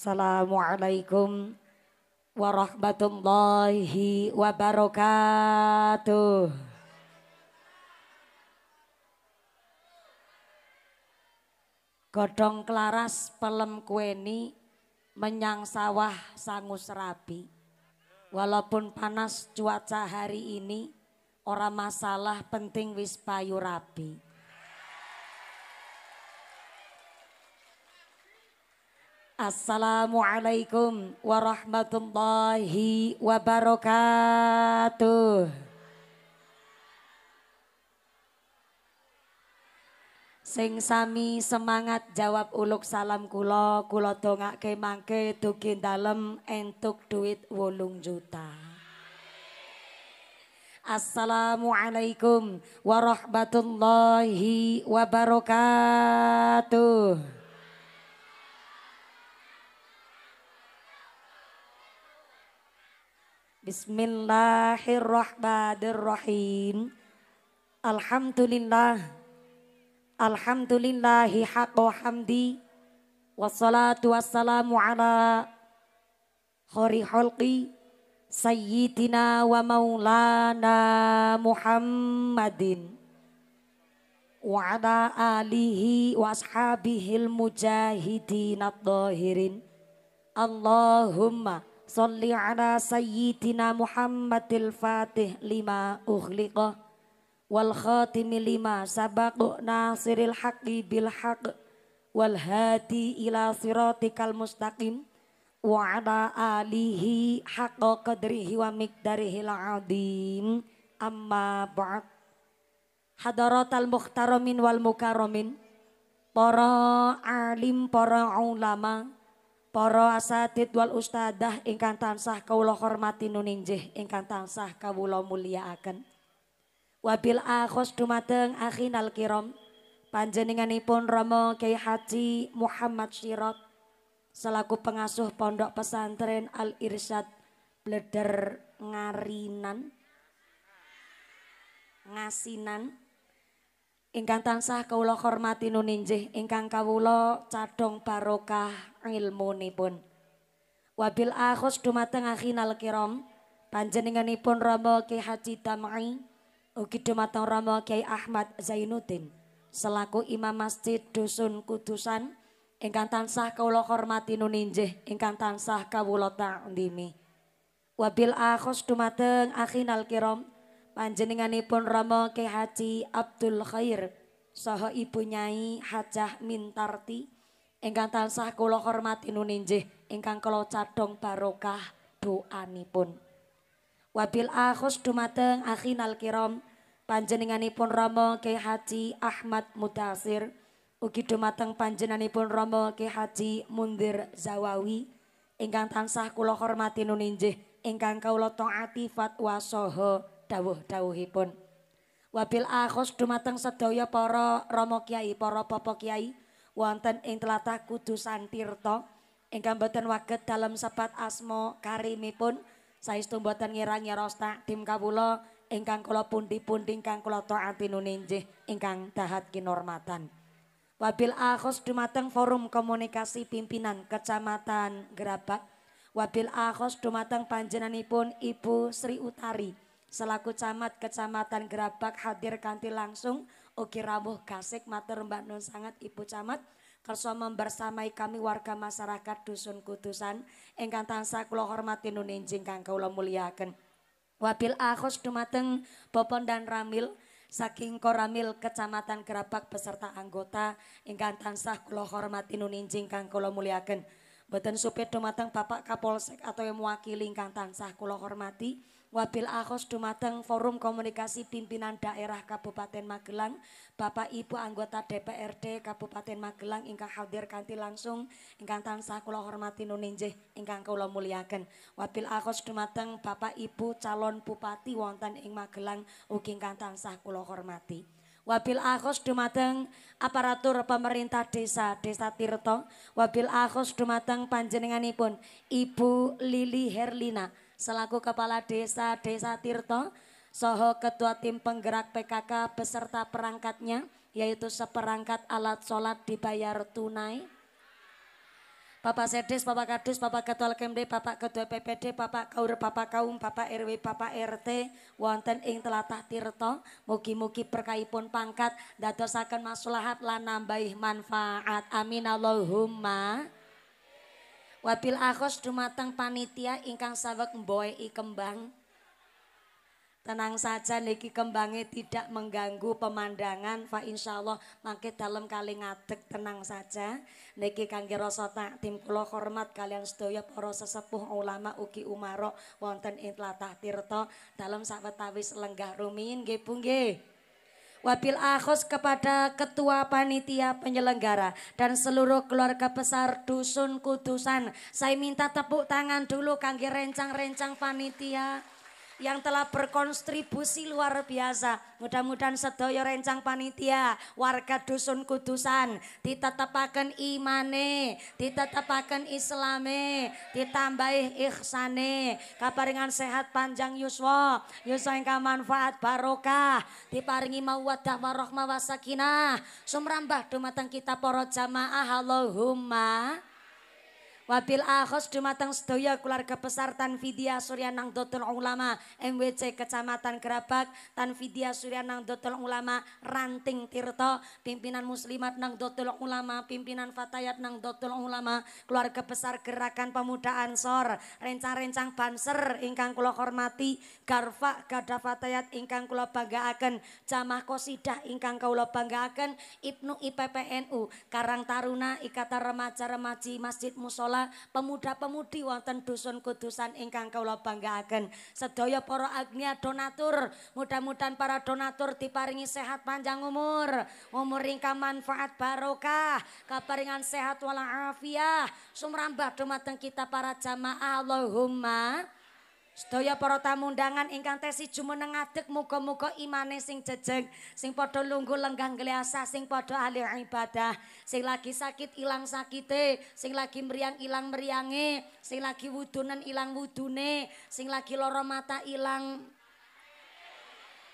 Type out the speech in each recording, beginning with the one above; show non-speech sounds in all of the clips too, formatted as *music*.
Assalamualaikum warahmatullahi wabarakatuh. Godong klaras pelem kueni menyang sawah sangu rabi. Walaupun panas cuaca hari ini, ora masalah penting wis payu rabi. Assalamualaikum warahmatullahi wabarakatuh. Sing sami semangat jawab uluk salam kula, kula dongake mangke dugi dalem entuk duit wolung juta. Assalamualaikum warahmatullahi wabarakatuh. Bismillahirrahmanirrahim. Alhamdulillah. Alhamdulillahi haqqo hamdi. Wassalatu wassalamu ala khori holqi sayyidina wa maulana Muhammadin wa ala alihi wa ashabihil mujahidin ad-dahirin Allahumma Salli ala sayyidina Muhammadil Fatih lima ughliqah wal khatimi lima Sabaku nasiril haqqi bil haqq wal hadi ila siratikal mustaqim wa ala alihi haqqa qadrihi wa miqdarihil azim amma ba'd hadaratal muhtaramin wal mukarramin para alim para ulama' para asatid wal ustadah ingkang tansah kawula hormati nuninjih ingkang tansah kawula mulyakaken wabil akhos dumateng akhinal kiram panjenenganipun Rama Kyai Haji Muhammad Sirot selaku pengasuh pondok pesantren Al Irsyad Bleder Ngarinan Ngasinan ingkang tansah kawula hormati nuninjih ingkang kawula cadhong barokah ilmunipun. Wabil akhus dumateng akhinal kiram panjenenganipun Rama Ki Haji Tamai ugi dumateng Rama Kiai Ahmad Zainuddin selaku Imam Masjid Dusun Kudusan ingkang tansah kawula hormati nuninjih ingkang tansah kawula takdimi. Wabil akhus dumateng akhinal kiram panjenenganipun Rama Ki Haji Abdul Khair saha Ibu Nyai Hajah Mintarti ingkang tansah kula hormati nuninjih ingkang kula cadhong barokah doanipun. Wabil akhus dumateng akhinal kiram panjenenganipun Rama Ki Haji Ahmad Mudasir ugi dumateng panjenenganipun Rama Ki Haji Mundir Zawawi ingkang tansah kula hormati nuninjih ingkang kawula taati fatwa saha dawuh-dawuhipun. Wabil akhos dumateng sedaya para Rama Kiai, para popok Kiai wonten ing tlatah Kudusan Tirta ingkang boten waget dalam sepat asma karimipun saestu boten ngirang nyeros tim kawula ingkang kula pundi-pundi ingkang kula taati nuninjih ingkang dahat kinormatan. Wabil akhos dumateng forum komunikasi pimpinan Kecamatan Gerabak Wabil akhos dumateng panjenanipun Ibu Sri Utari selaku camat Kecamatan Gerabak hadir kanti langsung Oki rawuh kasik matur Mbak Nun sangat Ibu Camat kerso membersamai kami warga masyarakat Dusun Kudusan ingkang tansah kula hormati nun injing kang kula mulyakaken. Wabil akhos dumateng popon dan Ramil saking Koramil Kecamatan Gerabak beserta anggota ingkang tansah kula hormati nun nuninjing kang kula muliaken. Mboten supit dumateng Bapak Kapolsek atau yang mewakili ingkang tansah kula hormati wabil akhos dumateng forum komunikasi pimpinan daerah Kabupaten Magelang Bapak Ibu anggota DPRD Kabupaten Magelang ingkang hadir kanti langsung ingkang tansah kula hormati nuninjih ingkang kula muliakan. wabil akhos dumateng Bapak Ibu calon bupati wonten ing Magelang ugi ingkang tansah kula hormati wabil akhos dumateng aparatur pemerintah desa Desa Tirto wabil akhos dumateng panjenenganipun Ibu Lili Herlina selaku Kepala Desa Desa Tirto, Soho Ketua Tim Penggerak PKK beserta perangkatnya yaitu seperangkat alat sholat dibayar tunai. Bapak Sedes, Bapak Kadus, Bapak Ketua LKMD, Bapak Ketua PPD, Bapak Kaur, Bapak Kaum, Bapak RW, Bapak RT, wonten ing telatah tirto, mugi-mugi berkahipun pangkat, dadosaken masulahat lan nambahi manfaat. Amin Allahumma. Wabil Akos dumateng panitia ingkang sawek i kembang. Tenang saja niki kembangnya tidak mengganggu pemandangan. Fa insya Allah mangke dalam kali ngadeg tenang saja. Niki kangge rosota tim kula hormat kalian sedaya para sesepuh ulama Uki umaro wonten ing Tirto dalam sawetawis lenggah rumiyin nggih Bu nggih. Wabil Ahos kepada Ketua Panitia Penyelenggara dan seluruh keluarga besar Dusun Kudusan. Saya minta tepuk tangan dulu kangge rencang-rencang panitia yang telah berkontribusi luar biasa. Mudah-mudahan sedoyo rencang panitia, warga dusun kudusan, ditetapakan imane, ditetapakan islame, ditambah ihsane, kaparingan sehat panjang yuswa, yuswa yang manfaat barokah, diparingi mawadah warahmah wasakinah, sumrambah dumatang kita poro jamaah Allahumma Wabil akhos dumateng sedaya keluarga besar Tanfidia Surya Nangdotul Ulama MWC Kecamatan Gerabak Tanfidia Surya Nangdotul Ulama Ranting Tirto pimpinan muslimat Nang Nangdotul Ulama pimpinan Fatayat Nang Nangdotul Ulama keluarga besar Gerakan Pemuda Ansor rencang-rencang banser ingkang kula hormati Garfa Gada Fatayat ingkang kula banggaaken Jamah Kosidah ingkang kula banggaaken Ibnu IPPNU Karang Taruna Ikatan Remaja Remaji Masjid Musola pemuda-pemudi wonten dusun kudusan ingkang kula banggaaken. Sedaya para agnia donatur, mudah-mudahan para donatur diparingi sehat panjang umur, umur ingkang manfaat barokah, kaparingan sehat walafiat, sumrambah dumateng kita para jamaah Allahumma Sedaya para tamu undangan ingkang tesi jumeneng adek muga-muga imane sing jejeg, sing padha lungguh lenggang gliasa, sing padha ahli ibadah, sing lagi sakit ilang sakite, sing lagi meriang ilang meriange, sing lagi wudunan ilang wudune, sing lagi lara mata ilang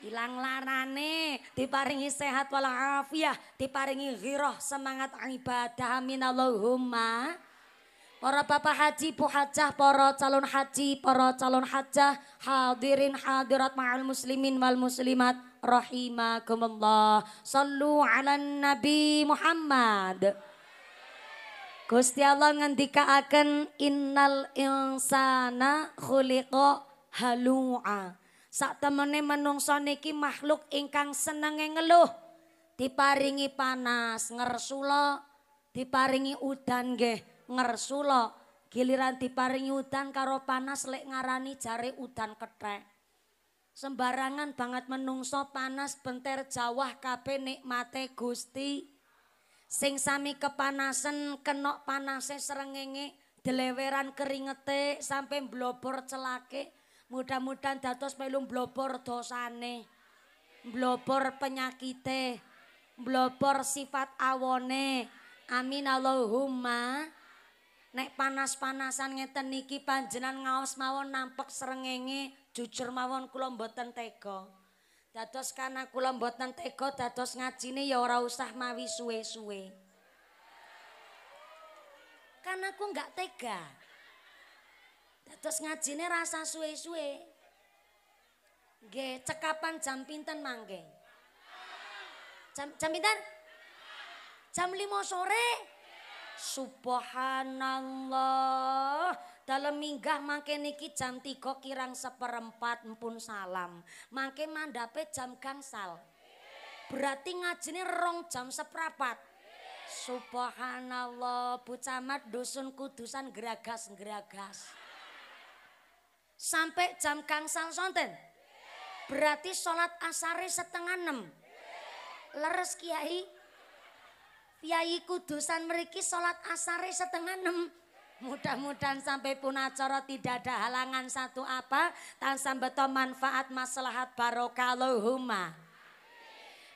ilang larane, diparingi sehat walafiat, diparingi ghirah semangat ibadah Amin Allahumma. Para bapak haji, bu hajah, para calon haji, para calon hajah, hadirin hadirat ma'al muslimin wal muslimat rahimakumullah. Sallu ala nabi Muhammad. Gusti Allah ngendikaaken innal insana khuliqa halu'a. Saat temene menungso niki makhluk ingkang seneng ngeluh. Diparingi panas, ngersula, diparingi udan nggih ngersula giliran diparingi udan karo panas lek ngarani jare udan kethek sembarangan banget menungso panas benter jawah kape nikmate Gusti sing sami kepanasan kenok panase serengenge deleweran keringete sampai blobor celake mudah-mudahan dados melu blobor dosane blobor penyakite blobor sifat awone amin Allahumma nek panas-panasan ngeten niki panjenan ngaos mawon nampak serengenge jujur mawon kula mboten tega dados kana kula mboten tega dados ngajine ya ora usah mawi suwe-suwe karena aku enggak tega dados ngajine rasa suwe-suwe nggih cekapan jam pinten mangke jam jam pinten jam 5 sore Subhanallah dalam minggah mangke niki jam tiga kirang seperempat empun salam mangke mandape jam gangsal berarti ngajini rong jam seperempat Subhanallah bu camat dusun kudusan geragas geragas sampai jam kangsal sonten berarti sholat asari setengah enam leres kiai Yai Kudusan meriki sholat asare setengah enam. Mudah-mudahan sampai pun acara tidak ada halangan satu apa. Tan beto manfaat maslahat barokalohuma.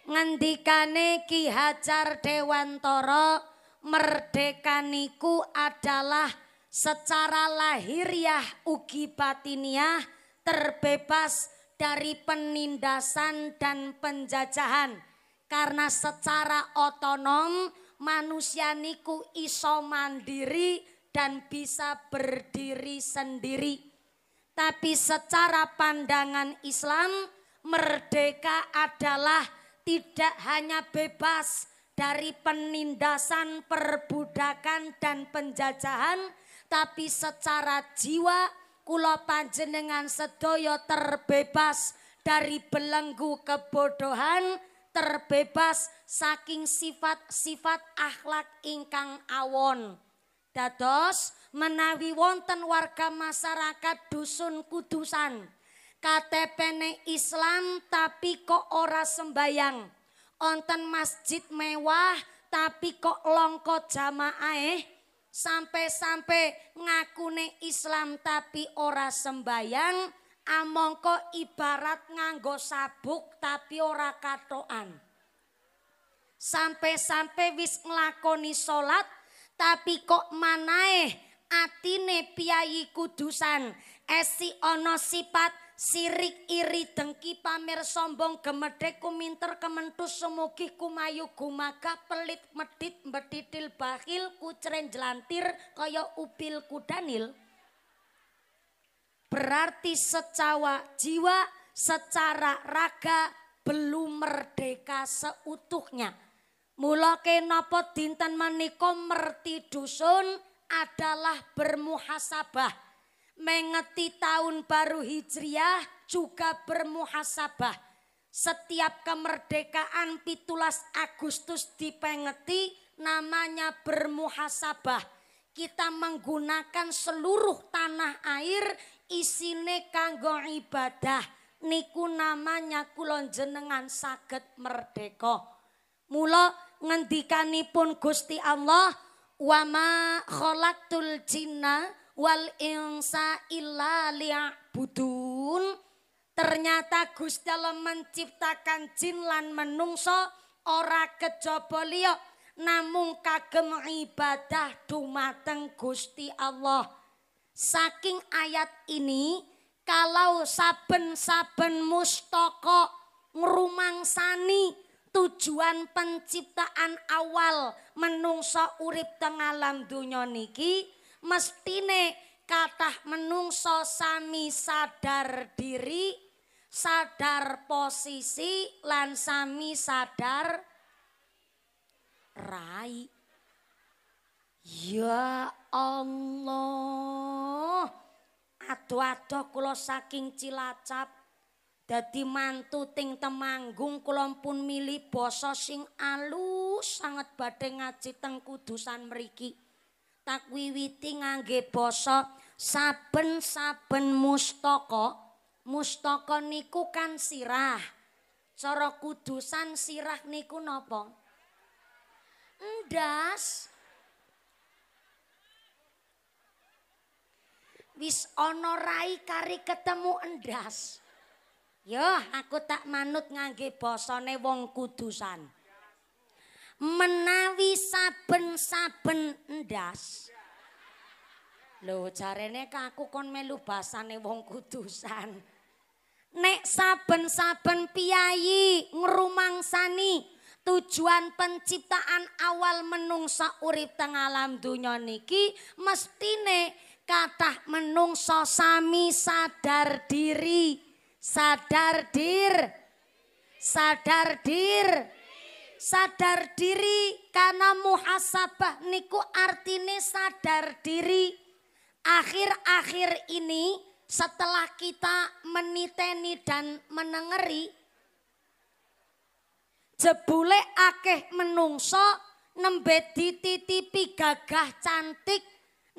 Ngendikane Ki Hajar Dewantoro merdeka niku adalah secara lahiriah ugi batiniah terbebas dari penindasan dan penjajahan karena secara otonom manusia niku iso mandiri dan bisa berdiri sendiri. Tapi secara pandangan Islam merdeka adalah tidak hanya bebas dari penindasan, perbudakan dan penjajahan, tapi secara jiwa kula panjenengan Sedoyo terbebas dari belenggu kebodohan terbebas saking sifat-sifat akhlak ingkang awon. Dados menawi wonten warga masyarakat dusun kudusan. KTP-ne Islam tapi kok ora sembayang. Onten masjid mewah tapi kok longko jamaah eh. Sampai-sampai ngakune Islam tapi ora sembayang amangka ibarat nganggo sabuk tapi ora katokan. Sampai-sampai wis nglakoni salat tapi kok manae atine piyayi kudusan, esi ana sifat sirik iri dengki pamer sombong gemedhe kuminter kementus semugi kumayu gumaga pelit medit mbetitil bakhil kucren jelantir kaya upil kudanil berarti secara jiwa, secara raga belum merdeka seutuhnya. Mulai nopo dinten menika merti dusun adalah bermuhasabah. Mengeti tahun baru Hijriah juga bermuhasabah. Setiap kemerdekaan pitulas Agustus dipengeti namanya bermuhasabah kita menggunakan seluruh tanah air isine kanggo ibadah niku namanya kulonjenengan jenengan saged merdeka. Mula ngendikanipun Gusti Allah wa ma khalaqtul jinna wal insa illa liya'budun. Ternyata Gusti Allah menciptakan jin lan menungso ora kejaba liya namung kagem ibadah dumateng Gusti Allah. Saking ayat ini kalau saben-saben mustoko ngrumangsani tujuan penciptaan awal menungso urip teng alam niki mestine kathah menungso sami sadar diri, sadar posisi lan sami sadar rai. Ya Allah. Ado-ado kula saking Cilacap dadi mantu ting temanggung kula pun milih basa sing alus sangat badhe ngaji teng kudusan mriki. Tak wiwiti ngangge basa saben-saben mustaka. Mustaka niku kan sirah. Cara kudusan sirah niku napa? Ndas. wis ana rai kari ketemu endas. Yo, aku tak manut ngangge basane wong kudusan. Menawi saben-saben endas. Lho, jarene aku kon melu basane wong kudusan. Nek saben-saben piyayi ngrumangsani tujuan penciptaan awal menungsa urip teng alam donya niki mestine kathah menungso sami sadar diri sadar dir sadar dir sadar diri karena muhasabah niku artine sadar diri akhir-akhir ini setelah kita meniteni dan menengeri jebule akeh menungso nembe dititipi gagah cantik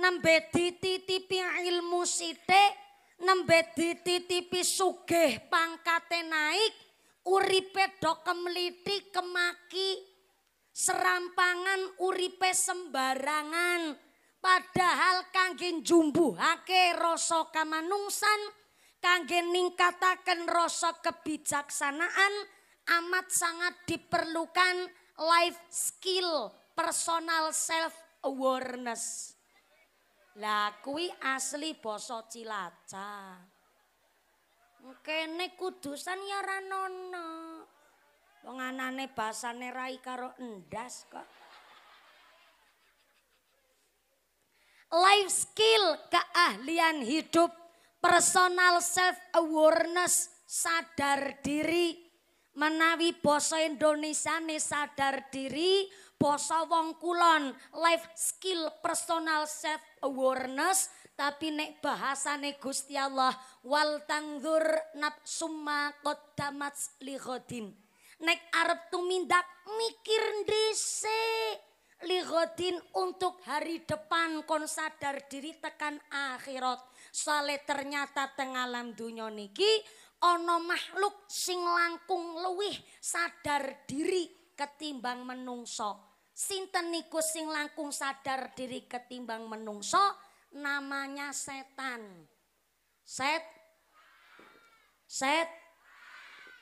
nembe dititipi ilmu sithik, nembe dititipi sugih pangkate naik, uripe do kemliti kemaki, serampangan uripe sembarangan. Padahal kangge njumbuhake rasa kamanungsan, kangge ningkataken rasa kebijaksanaan amat sangat diperlukan life skill, personal self awareness. Lah kuwi asli basa cilaca. Kene kudusan ya ora ana. Wong anane basane rai karo endas kok. Life skill, keahlian hidup, personal self awareness, sadar diri. Menawi basa Indonesia sadar diri, basa wong kulon, life skill personal self awareness, tapi nek bahasane Gusti Allah wal tangdur nafsumma qaddamat lighodin. Nek arep tumindak mikir dhisik ligodin untuk hari depan kon sadar diri tekan akhirat. Soale ternyata tengah alam dunya niki ana makhluk sing langkung luwih sadar diri ketimbang menungso. sinten niku sing langkung sadar diri ketimbang menungso namanya setan set set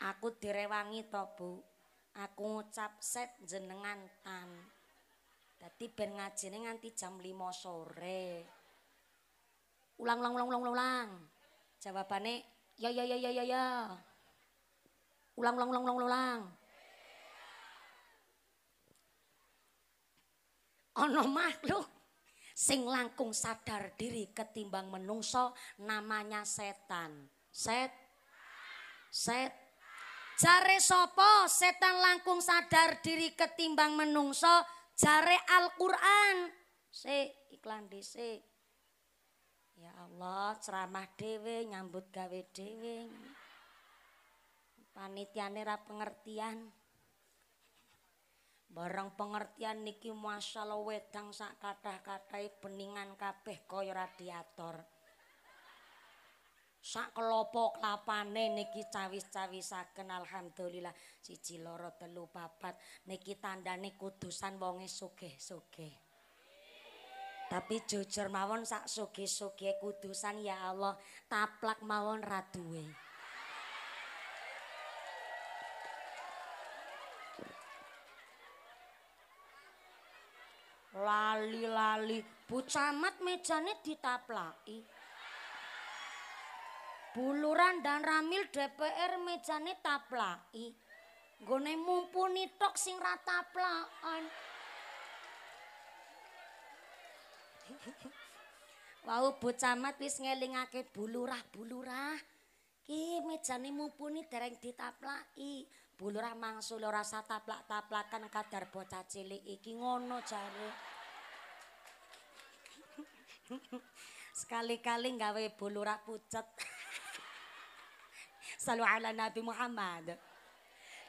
aku direwangi to bu aku ngucap set jenengan tan dadi ben ngajine nganti jam 5 sore ulang ulang ulang ulang ulang jawabane ya ya ya ya ya ulang ulang ulang ulang, ulang. ono makhluk sing langkung sadar diri ketimbang menungso namanya setan. Set set jare sopo setan langkung sadar diri ketimbang menungso jare Al-Qur'an. si iklan si. Ya Allah, ceramah dewe nyambut gawe dewe Panitiane ra pengertian. Barang pengertian niki masalah wedang sak kathah-kathahe peningan kabeh kaya radiator. Sak kelopok klapane niki cawis-cawisaken alhamdulillah. Siji, loro, telu, papat niki tandane kudusan wonge sugih-sugih. Tapi jujur mawon sak sugih-sugih kudusan ya Allah, taplak mawon ra lali-lali Bu Camat mejane ditaplaki Buluran dan Ramil DPR mejane taplaki Gone mumpuni tok sing ra taplakan Wau Bu Camat wis ngelingake bulurah-bulurah Ki mejane mumpuni dereng ditaplaki Bulurah mangsul ora sa taplak-taplakan kadar bocah cilik iki ngono jare. Sekali-kali gawe bulu rak pucet. *laughs* Salu ala Nabi Muhammad.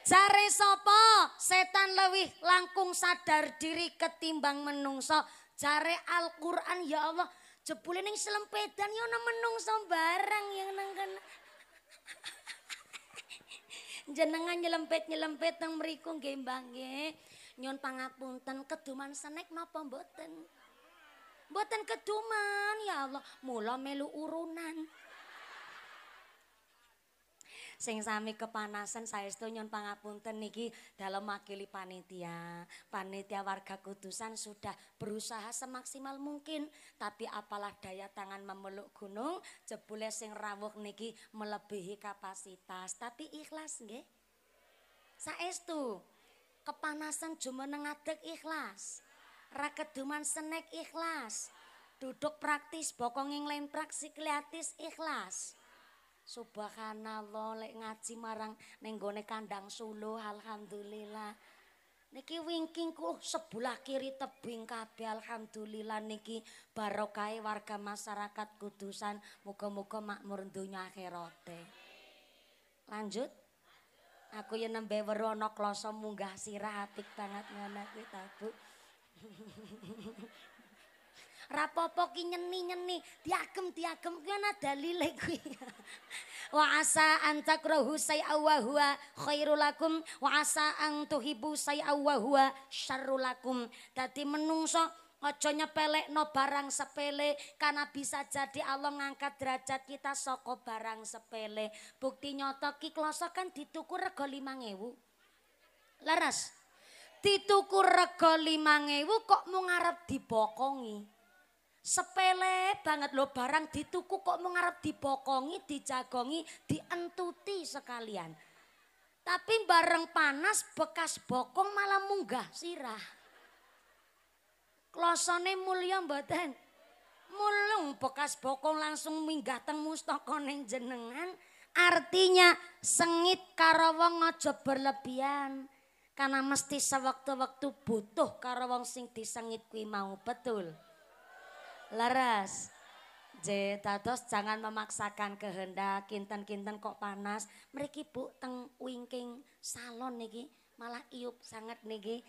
Jare sopo setan lewih langkung sadar diri ketimbang menungso. Jare Al-Quran ya Allah. Jepulin yang selempedan ya nang menungso barang yang nang kena. Jenengan nyelempet nyelempet nang merikung gembang ye. Nyon pangapunten keduman senek nopo mboten. buatan keduman, ya Allah. Mula melu urunan. Sing sami kepanasan saya itu pangapunten niki dalam makili panitia. Panitia warga kudusan sudah berusaha semaksimal mungkin. Tapi apalah daya tangan memeluk gunung. Jebule sing rawuk niki melebihi kapasitas. Tapi ikhlas nge. Saya itu kepanasan cuma nengadek Ikhlas. rakeduman senek ikhlas duduk praktis bokong yang lain praksi kliatis ikhlas subhanallah lek ngaji marang nenggone kandang suluh alhamdulillah niki wingkingku Sebulah kiri tebing kabeh alhamdulillah niki barokai e warga masyarakat kudusan muga-muga makmur dunia akhirate lanjut aku yen nembe weru ana klasa munggah sirah apik banget ngono kita tabuk Rapopo ki nyeni-nyeni, diagem diagem kuwi dalile kuwi. *laughs* wa asa an takrahu say'a wa huwa khairul lakum wa asa an tuhibu say'a wa huwa syarrul lakum. Dadi menungso aja nyepelekno barang sepele karena bisa jadi Allah ngangkat derajat kita saka barang sepele. Bukti nyata ki kloso kan dituku rego 5000. Laras dituku rego ngewu kok mau ngarep dibokongi. Sepele banget lo barang dituku kok mau ngarep dibokongi, dijagongi, dientuti sekalian. Tapi bareng panas bekas bokong malah munggah sirah. Klosone mulia mboten. Mulung bekas bokong langsung minggah teng mustaka jenengan. Artinya sengit karo wong aja berlebihan. karena mesti sewaktu-waktu butuh karo wong sing disengit kuwi mau betul leres Jadi jangan memaksakan kehendak, kinten-kinten kok panas. Mereka bu, teng wingking salon niki, malah iup sangat niki.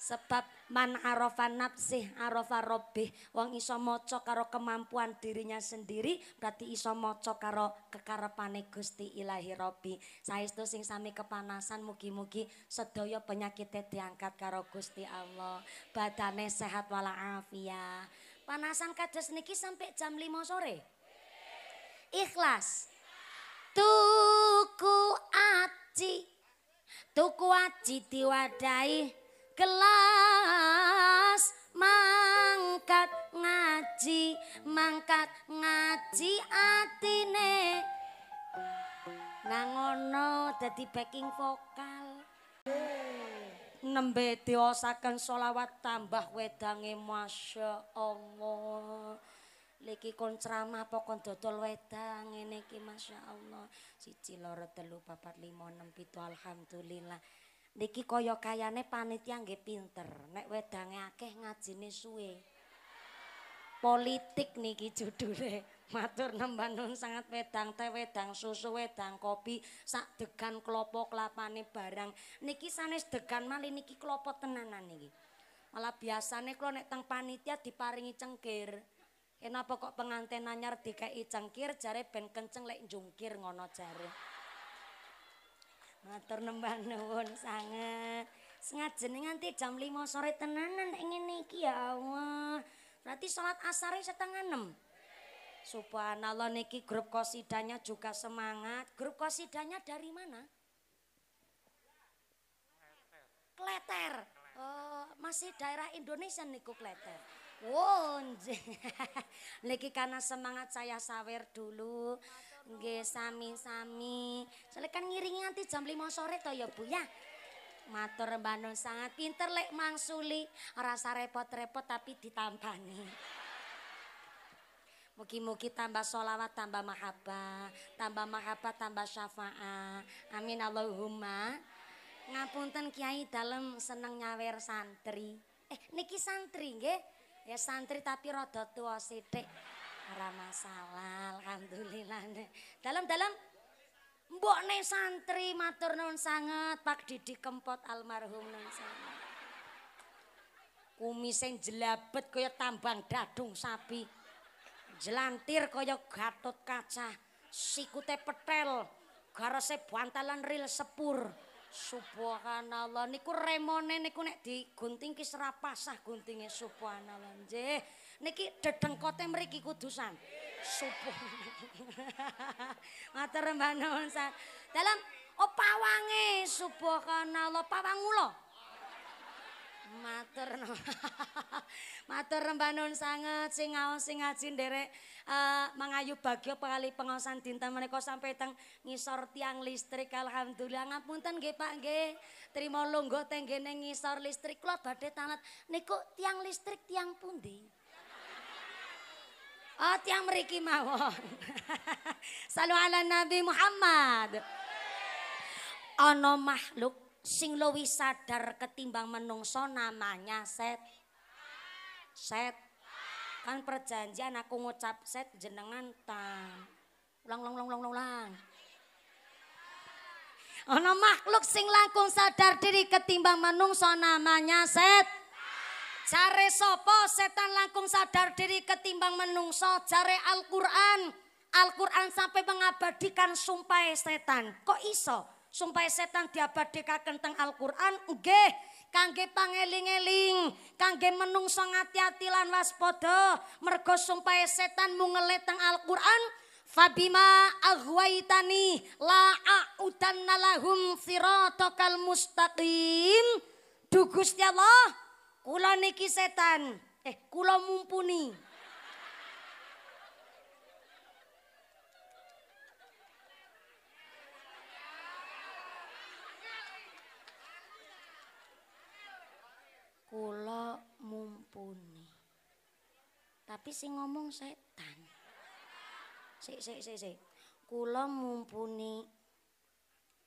Sebab man arofa nafsih arofa robih. Wong iso moco karo kemampuan dirinya sendiri. Berarti iso moco karo kekarepane gusti ilahi robi. Saya sing sami kepanasan mugi-mugi. Sedoyo penyakitnya diangkat karo gusti Allah. Badane sehat wala afia, Panasan kados niki sampai jam 5 sore. Ikhlas. Tuku aci. Tuku aci diwadahi. diwadahi. kelas mangkat ngaji mangkat ngaji atine nang ngono dadi backing vokal nembe diosaken selawat tambah wedange masya Allah Liki kon ceramah apa kon dodol wedang ini ki masya Allah. loro telu papat lima enam pitu alhamdulillah. niki kaya kayane panitia nggih pinter nek wedange akeh ngajine suwe politik niki judule matur nembanun sangat wedang te wedang susu wedang kopi sak degan klopo kelapane barang niki sanes degan mali niki klopo tenanan niki malah biasane kalau nek teng panitia diparingi cengkir kenapa kok pengantin nanyar dikei cengkir jare ben kenceng lek jungkir ngono jare Matur nembah nuwun sangat. Sengajeni nganti jam 5 sore tenanan ingin iki ya Allah. Berarti sholat asari setengah 6. Subhanallah niki grup kosidanya juga semangat. Grup kosidanya dari mana? Kleter. Oh, masih daerah Indonesia niku Kleter. Wonje. Oh, *laughs* niki karena semangat saya sawer dulu. Mata. Nggih sami-sami. Soale kan ngiringi nanti jam 5 sore to ya Bu ya. Matur banun sangat pinter lek mangsuli, rasa repot-repot tapi ditambani. Mugi-mugi tambah sholawat, tambah mahabbah, tambah mahabbah, tambah syafa'ah. Amin Allahumma. Ngapunten Kiai dalem seneng nyawer santri. Eh, niki santri nggih? Ya santri tapi rada tua sithik. Orang masalah, alhamdulillah. Dalam-dalam, mbokne santri matur nun sangat, pak didi kempot almarhum nun sangat. Kumisen jelabet kaya tambang dadung sapi. Jelantir kaya gatot kaca, sikute petel, garase bantalan ril sepur. Subhanallah, niku remone niku nek digunting kisra pasah guntingnya subhanallah. Jeh, niki dedengkote mriki kudusan Subuh. *laughs* matur manuwun san dalem opawange oh, subuh kana lo pawangulo matur *laughs* matur rembanun sanget sing ngaos sing ngaji nderek uh, mangayu bagya pengali pengosan dinten menika sampai teng ngisor tiang listrik alhamdulillah ngapunten nggih Pak nggih trimo lungguh teng ngisor listrik kula badhe tanat niku tiang listrik tiang pundi Oh, tiang meriki mawon. *laughs* Salu ala Nabi Muhammad. Ono makhluk sing luwih sadar ketimbang menungso namanya set. Set. Kan perjanjian aku ngucap set jenengan tam. Ulang ulang ulang ulang ulang. Ono makhluk sing langkung sadar diri ketimbang menungso namanya set. Jare sopo setan langkung sadar diri ketimbang menungso jare Al-Quran. Al-Quran sampai mengabadikan sumpah setan. Kok iso? Sumpah setan diabadikan teng Al-Qur'an nggih kangge pangeling-eling, kangge menungso ngati-ati lan waspada mergo sumpah setan mungele teng Al-Qur'an Fabima aghwaitani la a'udanna lahum siratakal mustaqim. Duh Allah, Kula niki setan. Eh, kula mumpuni. Kula mumpuni. Tapi sing ngomong setan. Sik sik sik sik. Kula mumpuni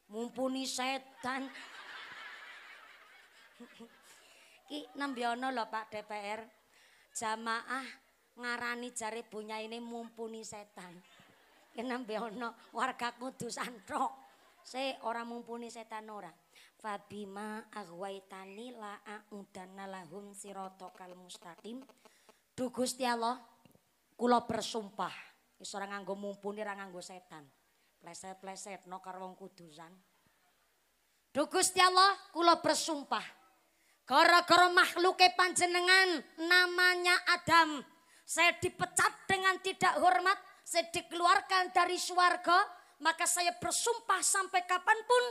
mumpuni setan. *laughs* Ki nambyono lho Pak DPR. Jamaah ngarani jari punya ini mumpuni setan. Ki nambyono warga kudus antrok. Se orang mumpuni setan ora. Fabima aghwaitani la a'udanna lahum sirotokal mustaqim. Duh Gusti Allah, kula bersumpah iso nganggo mumpuni orang nganggo setan. pleset pleset no wong kudusan. Duh Gusti Allah, kula bersumpah Gara-gara makhluk panjenengan namanya Adam. Saya dipecat dengan tidak hormat. Saya dikeluarkan dari suarga. Maka saya bersumpah sampai kapanpun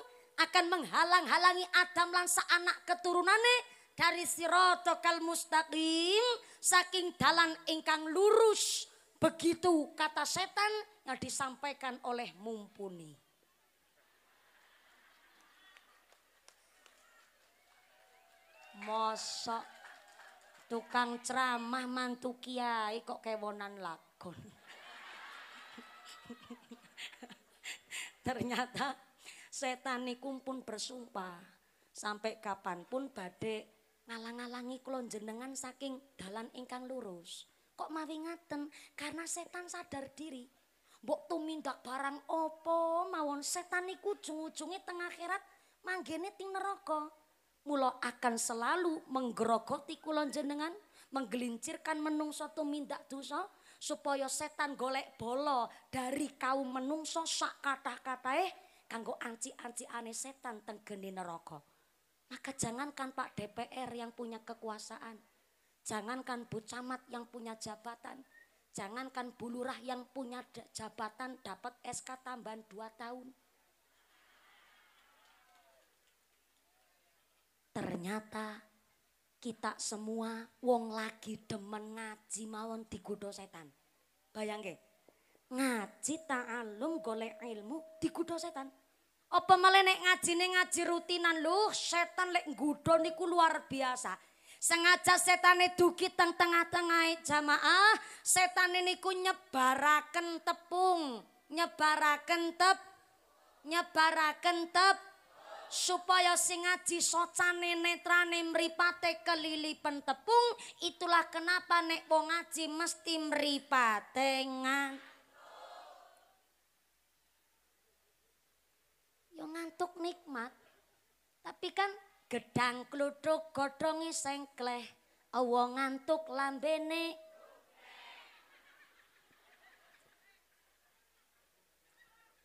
akan menghalang-halangi Adam langsa anak keturunannya dari sirotokal mustaqim saking dalan ingkang lurus. Begitu kata setan yang disampaikan oleh mumpuni. Mosok tukang ceramah mantu kiai kok kewonan lakon. *laughs* Ternyata setan pun bersumpah sampai kapanpun badek ngalang-alangi kulon jenengan saking dalan ingkang lurus. Kok mawi ngaten? Karena setan sadar diri. bok tumindak barang opo mawon setan iku ujung ujungnya tengah akhirat manggene ting neraka. Mula akan selalu menggerogoti kulon jenengan, menggelincirkan menungso tumindak dosa supaya setan golek bolo dari kaum menungso sak kata kata eh kanggo anci anci aneh setan tenggeni neraka. Maka jangankan Pak DPR yang punya kekuasaan, jangankan Bu Camat yang punya jabatan, jangankan Bu Lurah yang punya jabatan dapat SK tambahan 2 tahun. Ternyata kita semua wong lagi demen ngaji mawon digodha setan. Bayangke. Ngaji ta'alum golek ilmu digodha setan. Apa malah nek ngajine ngaji rutinan lu setan lek nggodha niku luar biasa. Sengaja setane dugi teng tengah-tengah jamaah, setane niku nyebaraken tepung, nyebaraken tep, nyebaraken tep, supaya sing aji socane netrane mripate kelilipan tepung itulah kenapa nek wong ngaji mesti mripate ngantuk yo ngantuk nikmat tapi kan gedang kluthuk godhonge sengkleh wong ngantuk lambene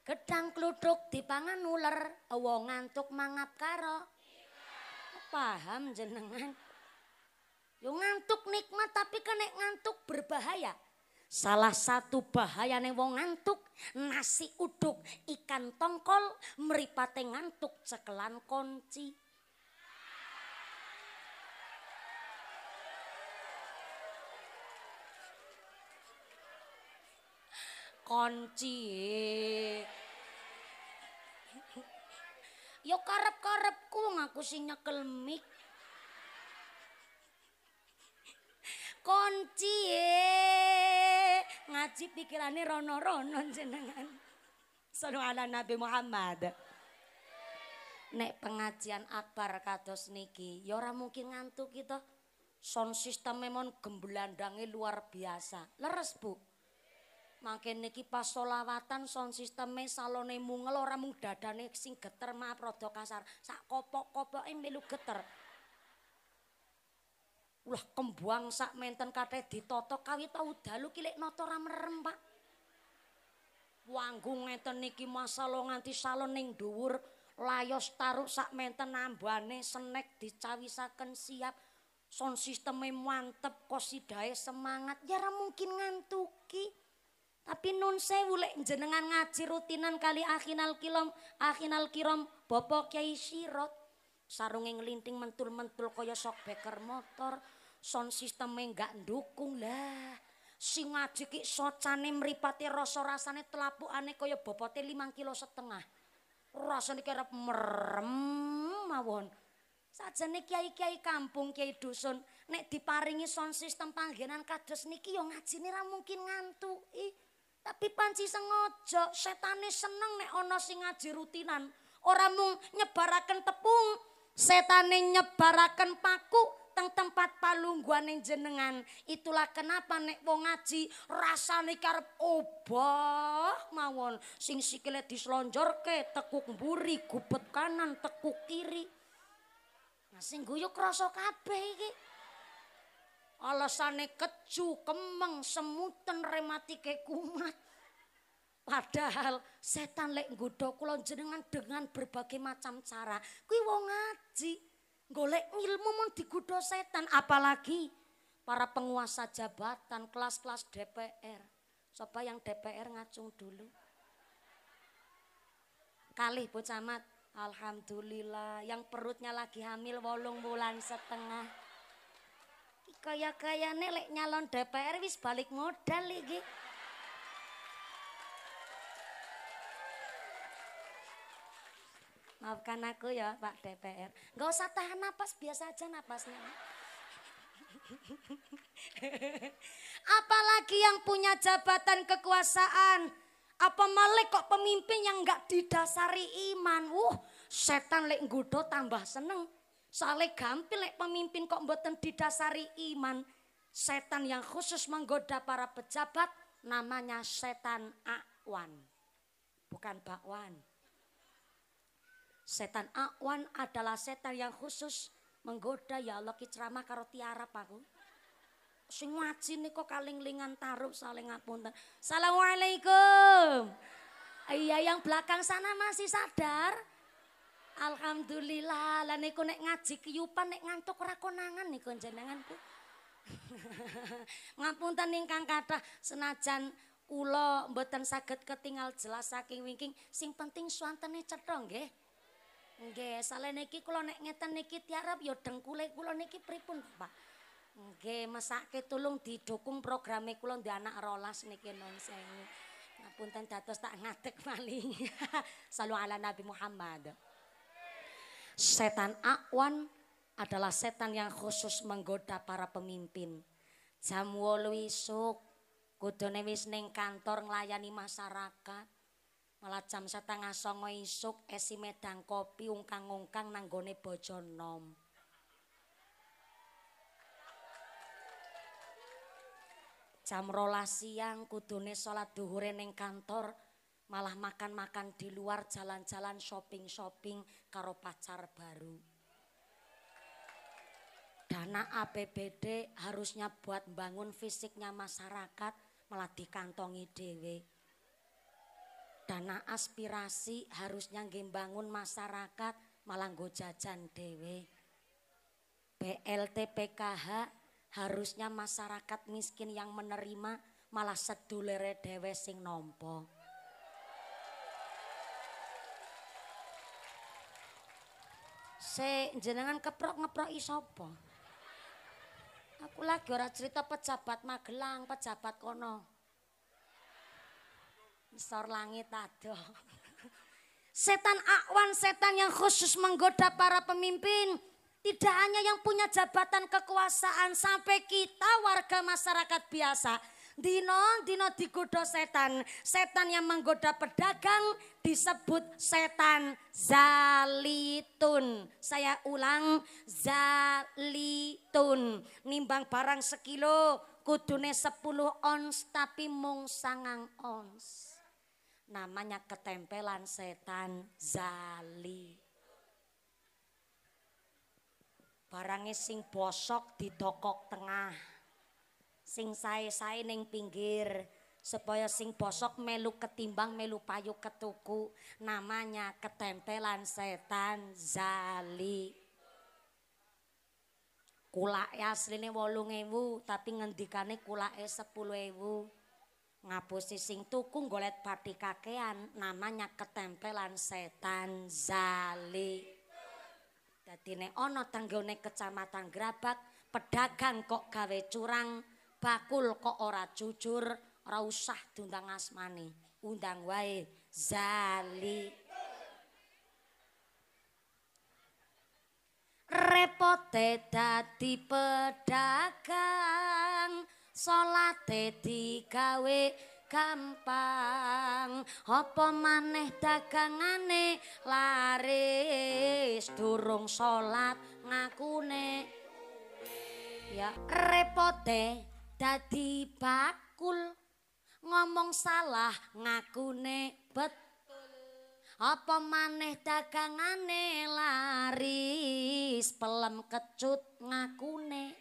Gedang di dipangan ular, wong ngantuk mangap karo. Paham jenengan? Yo ngantuk nikmat tapi kena ngantuk berbahaya. Salah satu bahaya nih wong ngantuk, nasi uduk, ikan tongkol, meripate ngantuk, cekelan kunci. kunci. Yo karep-karepku ngaku aku sing nyekel mic. Kunci ngaji pikirane rono-rono jenengan. Sallu ala Nabi Muhammad. Nek pengajian akbar kados niki, ya ora mungkin ngantuk kita. Sound sistem memang gemblandange luar biasa. Leres, Bu. Mangkene iki pas selawatan son sisteme salone mungel ora mung dadane sing geter mah rada kasar. Sak kopok-kopoke melu geter. Ulah kembuang sak menten kate ditoto kawit dalu kilek nata ora merem, Pak. Wanggung ngeten iki masalah nganti salone ning dhuwur layos taruk sak menten ambane senek dicawisaken siap son sisteme mantep kosidae semangat ya ora mungkin ngantuki. Tapi nun sewu lek jenengan ngaji rutinan kali akhinal kilom, akhinal kirom, bopo kiai sirot. Sarungnya ngelinting mentul-mentul kaya sok beker motor. Sound sistemnya enggak dukung lah. Si ngaji ki socane meripati rasa rasane telapu aneh kaya bopote limang kilo setengah. Rasanya kaya merem mawon. Saja nih kiai-kiai kampung, kiai dusun. Nek diparingi sound system panggilan kades niki yo ngaji nih mungkin ngantuk. Tapi panci sengaja setane seneng nek ana sing ngaji rutinan. Ora mung nyebaraken tepung, setane nyebaraken paku teng tempat palungguane jenengan. Itulah kenapa nek wong ngaji rasane karep obah mawon sing sikile dislonjorke, tekuk mburi, gubet kanan, tekuk kiri. Nah sing guyuk krasa kabeh iki. Alasane keju, kemeng, semutan, remati kayak kumat. Padahal setan lek nggodha kula jenengan dengan berbagai macam cara. Kuwi wong ngaji, golek ilmu mun digodha setan apalagi para penguasa jabatan kelas-kelas DPR. Coba yang DPR ngacung dulu. Kali Bu Camat, alhamdulillah yang perutnya lagi hamil wolung bulan setengah kaya kaya nelek nyalon DPR wis balik modal lagi. Maafkan aku ya Pak DPR. Gak usah tahan napas, biasa aja napasnya. Apalagi yang punya jabatan kekuasaan. Apa malik kok pemimpin yang gak didasari iman. Wuh, setan lek nggodho tambah seneng. Soalnya gampil lek pemimpin kok mboten didasari iman. Setan yang khusus menggoda para pejabat namanya setan akwan. Bukan bakwan. Setan akwan adalah setan yang khusus menggoda ya Allah ki ceramah karo tiarap aku. Sing ngaji kok kaling-lingan taruh saling ngapunten. Assalamualaikum. Iya yang belakang sana masih sadar. Alhamdulillah, lah niku nek ngaji kiyupan nek ngantuk ora konangan niku jenenganku. *laughs* Ngapunten ingkang kathah senajan kula mboten saged ketingal jelas saking wingking, sing penting suantene cetha nggih. Nggih, salene iki kula nek ngeten niki tiarap ya dengkule kula niki pripun, Pak? Nggih, mesake tulung didukung programe kula di anak rolas niki nonsewu. Ngapunten dados tak ngadeg mali. *laughs* Salu ala Nabi Muhammad. Setan akwan adalah setan yang khusus menggoda para pemimpin. Jam 8 isuk kudone wis ning kantor nglayani masyarakat. Malah jam setengah songo isuk esi medang kopi ungkang-ungkang nanggone bojonom. Jam rola siang kudone sholat duhure ning kantor malah makan-makan di luar jalan-jalan shopping-shopping karo pacar baru. Dana APBD harusnya buat bangun fisiknya masyarakat malah kantongi dewe. Dana aspirasi harusnya bangun masyarakat malah go jajan dewe. BLT PKH harusnya masyarakat miskin yang menerima malah sedulere dewe sing nompo Se jenengan keprok-ngeprok sapa? Aku lagi orang cerita pejabat Magelang, pejabat kono. Sor langit aduh, Setan akwan, setan yang khusus menggoda para pemimpin. Tidak hanya yang punya jabatan kekuasaan sampai kita warga masyarakat biasa Dino, dino digoda setan. Setan yang menggoda pedagang disebut setan zalitun. Saya ulang, zalitun. Nimbang barang sekilo, kudune sepuluh ons tapi mung sangang ons. Namanya ketempelan setan zali. Barangnya sing bosok di tokok tengah. sing sae-sae ning pinggir supaya sing bosok melu ketimbang melu payu ketuku namanya ketempelan setan zali kulak ya aslinya wolung tapi ngendikane kulak e sepuluh ngapusi sing tuku golet pati kakean namanya ketempelan setan zali dadine ono tanggone kecamatan gerabak pedagang kok gawe curang bakul kok ora jujur ora usah diundang asmane undang wae zali repote dadi pedagang salate digawe gampang apa maneh dagangane laris durung salat ngakune ya repote dadi bakul ngomong salah ngakune betul apa maneh dagangane laris pelem kecut ngaku ngakune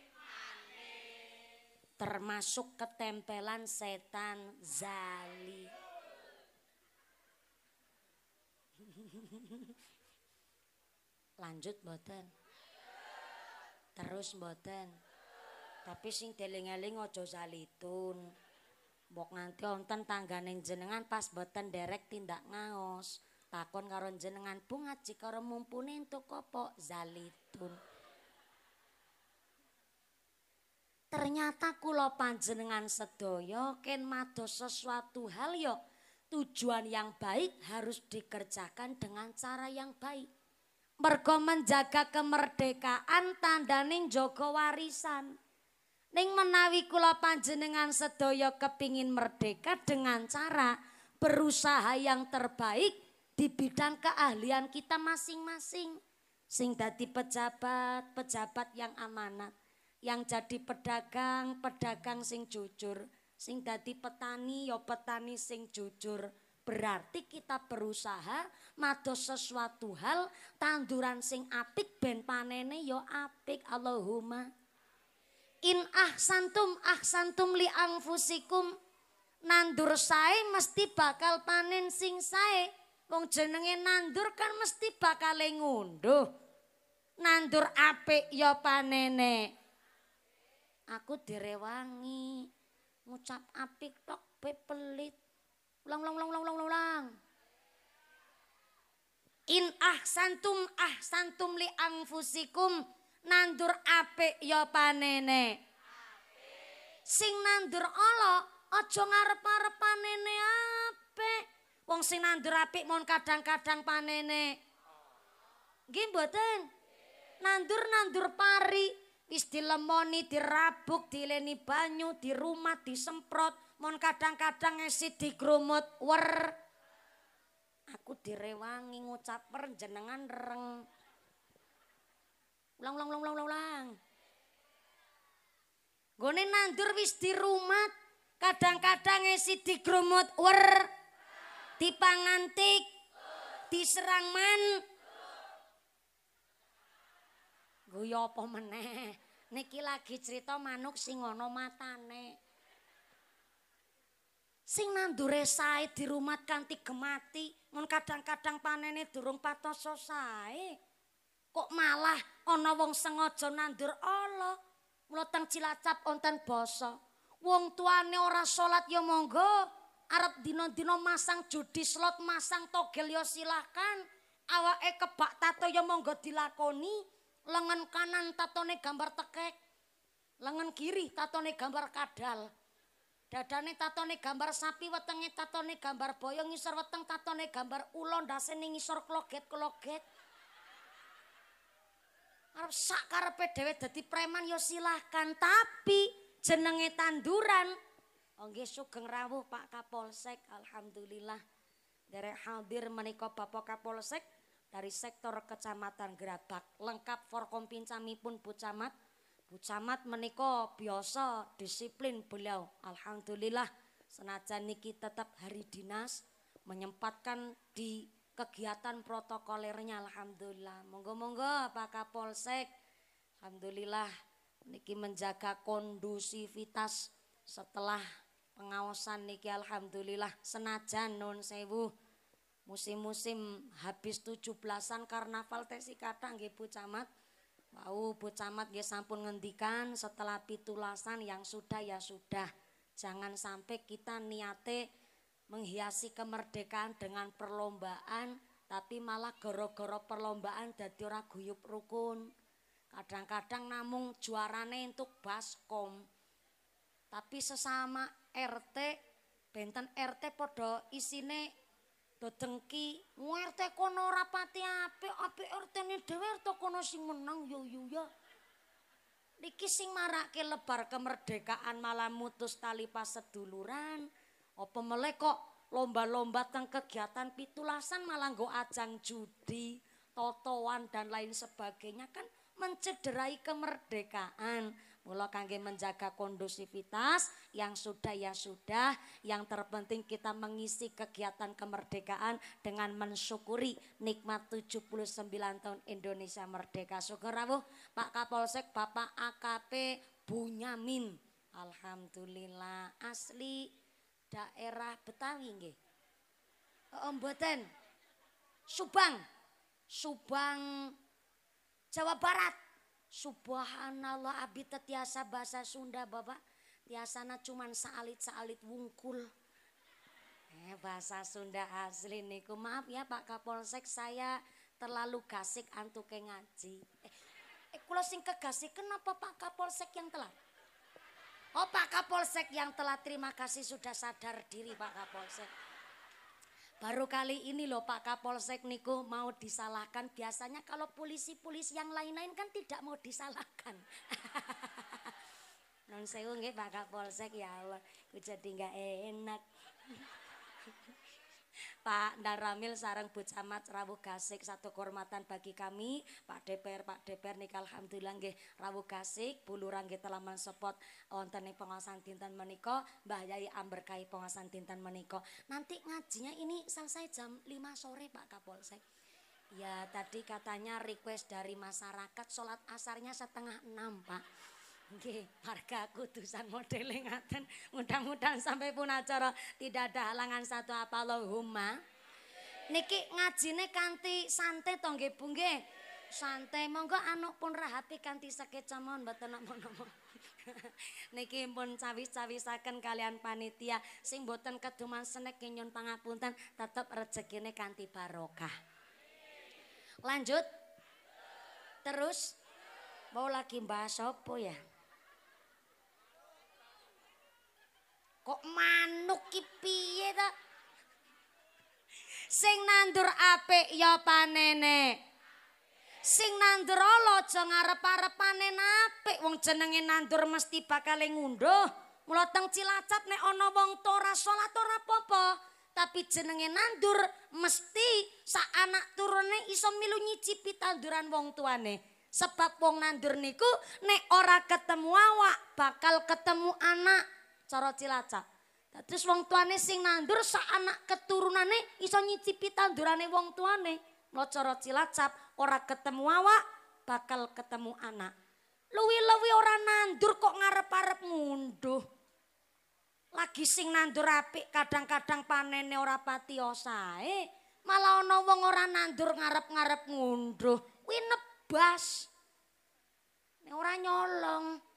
termasuk ketempelan setan zali *laughs* lanjut boten terus boten tapi sing deling-eling aja zalitun, Mbok nganti wonten tanggane jenengan pas boten derek tindak ngaos. Takon karo jenengan bunga ngaji karo mumpune kopo Zalitun. Ternyata kulo panjenengan sedoyo ken mados sesuatu hal yo ya, tujuan yang baik harus dikerjakan dengan cara yang baik. Mergo menjaga kemerdekaan tandaning joko warisan. Ning menawi kula panjenengan sedaya kepingin merdeka dengan cara berusaha yang terbaik di bidang keahlian kita masing-masing. Sing dadi pejabat, pejabat yang amanah, Yang jadi pedagang, pedagang sing jujur. Sing dadi petani, ya petani sing jujur. Berarti kita berusaha mados sesuatu hal tanduran sing apik ben panene ya apik Allahumma In ahsantum ahsantum li fusikum nandur sae mesti bakal panen sing sae. Wong jenenge nandur kan mesti bakal ngunduh. Nandur apik ya panene. Aku direwangi ngucap apik tok pepelit pelit. Ulang ulang ulang ulang ulang ulang. In ahsantum ahsantum li fusikum nandur apik ya panene. Sing nandur ala aja ngarep-arep panene apik. Wong sing nandur apik mon kadang-kadang panene. Nggih mboten? Nandur-nandur pari wis dilemoni, dirabuk, dileni banyu, dirumat, disemprot, mon kadang-kadang esih digrumut wer. Aku direwangi ngucap perjenengan reng. ulang ulang ulang ulang ulang gue nandur wis di rumah kadang-kadang ngisi di grumut wer di pangantik diserang man gue yopo meneh niki lagi cerita manuk sing ono matane sing nandure sae dirumat kanti gemati ngon kadang-kadang panene durung patos sae kok malah ana wong sengaja nandur ala mleteng cilacap wonten basa wong tuane ora salat ya monggo arep dina-dina masang judi slot masang togel ya silakan awake kebak tato ya monggo dilakoni lengan kanan tatone gambar tekek lengan kiri tatone gambar kadal dadane tatone gambar sapi wetenge tatone gambar boyong ngisor weteng tatone gambar ula ndase ning ngisor kloget kloget Arep sak karepe dhewe dadi preman ya silahkan, tapi jenenge tanduran. Oh nggih sugeng rawuh Pak Kapolsek, alhamdulillah. dari hadir menika Bapak Kapolsek dari sektor Kecamatan Gerabak, lengkap pun Bu Camat. Bu Camat menika biasa disiplin beliau. Alhamdulillah senajan niki tetap hari dinas menyempatkan di kegiatan protokolernya alhamdulillah. Monggo-monggo apakah polsek, Alhamdulillah niki menjaga kondusivitas setelah pengawasan niki alhamdulillah senajan non sewu musim-musim habis tujuh belasan karnaval tesi kadang nggih Bu Camat. Wau Bu Camat nggih sampun ngendikan setelah pitulasan yang sudah ya sudah. Jangan sampai kita niate menghiasi kemerdekaan dengan perlombaan tapi malah goro-goro perlombaan dadi ora guyub rukun kadang-kadang namung juarane untuk baskom tapi sesama RT benten RT podo isine dengki RT kono rapati api api RT ini dewe? RT kono sing menang yo yo yo niki sing marake lebar kemerdekaan malah mutus tali pas seduluran apa mele kok lomba-lomba tentang kegiatan pitulasan malah nggo ajang judi, totoan dan lain sebagainya kan mencederai kemerdekaan. Mula kangge menjaga kondusivitas yang sudah ya sudah, yang terpenting kita mengisi kegiatan kemerdekaan dengan mensyukuri nikmat 79 tahun Indonesia merdeka. Syukur bu, Pak Kapolsek, Bapak AKP Bunyamin. Alhamdulillah asli daerah Betawi nggih. Heeh mboten. Subang. Subang Jawa Barat. Subhanallah abi tetiasa bahasa Sunda Bapak. Tiasana cuman saalit-saalit wungkul. Eh, bahasa Sunda asli niku. Maaf ya Pak Kapolsek saya terlalu gasik antuke ngaji. Eh, eh kula sing kegasik kenapa Pak Kapolsek yang telat? Oh Pak Kapolsek yang telah terima kasih sudah sadar diri Pak Kapolsek. Baru kali ini loh Pak Kapolsek Niko mau disalahkan. Biasanya kalau polisi-polisi yang lain-lain kan tidak mau disalahkan. *laughs* Non sewu nggih Pak Kapolsek ya Allah, Gue jadi nggak enak. Pak daramil sarang Bu Rabu rawuh gasik satu kehormatan bagi kami Pak DPR Pak DPR nih alhamdulillah nggih rabu gasik buluran nggih telaman sepot wonten ing pengawasan dinten menika Mbah Yai amberkahi pengawasan dinten menika. Nanti ngajinya ini selesai jam 5 sore Pak Kapolsek. Ya tadi katanya request dari masyarakat sholat asarnya setengah enam Pak. Nggih, warga kudusan modele ngaten. Mudah-mudahan sampai pun acara tidak ada halangan satu apa Allahumma. Niki ngajine kanti santai to nggih Bu nggih. Santai monggo anak pun rahati kanti sakit camon mboten napa-napa. *laughs* Niki pun cawis-cawisaken kalian panitia sing mboten keduman senek nyun pangapunten tetep rezekine kanti barokah. Lanjut. Terus mau lagi bahas apa ya? kok manuk ki piye ta sing nandur apik ya panene sing nandur ala aja ngarep-arep panen apik wong jenenge nandur mesti bakal ngunduh mula teng cilacap nek ana wong tora salat ora apa tapi jenenge nandur mesti sak anak turune iso milu nyicipi tanduran wong tuane sebab wong nandur niku nek ora ketemu awak bakal ketemu anak cara cilacap. Terus wong tuane sing nandur sak anak keturunane ...isa nyicipi tandurane wong tuane. Mula cara cilacap ora ketemu awak bakal ketemu anak. Luwi-luwi ora nandur kok ngarep-arep munduh. Lagi sing nandur apik kadang-kadang panene ora pati osae. Malah ana wong ora nandur ngarep-ngarep munduh. Kuwi nebas. Nek ora nyolong.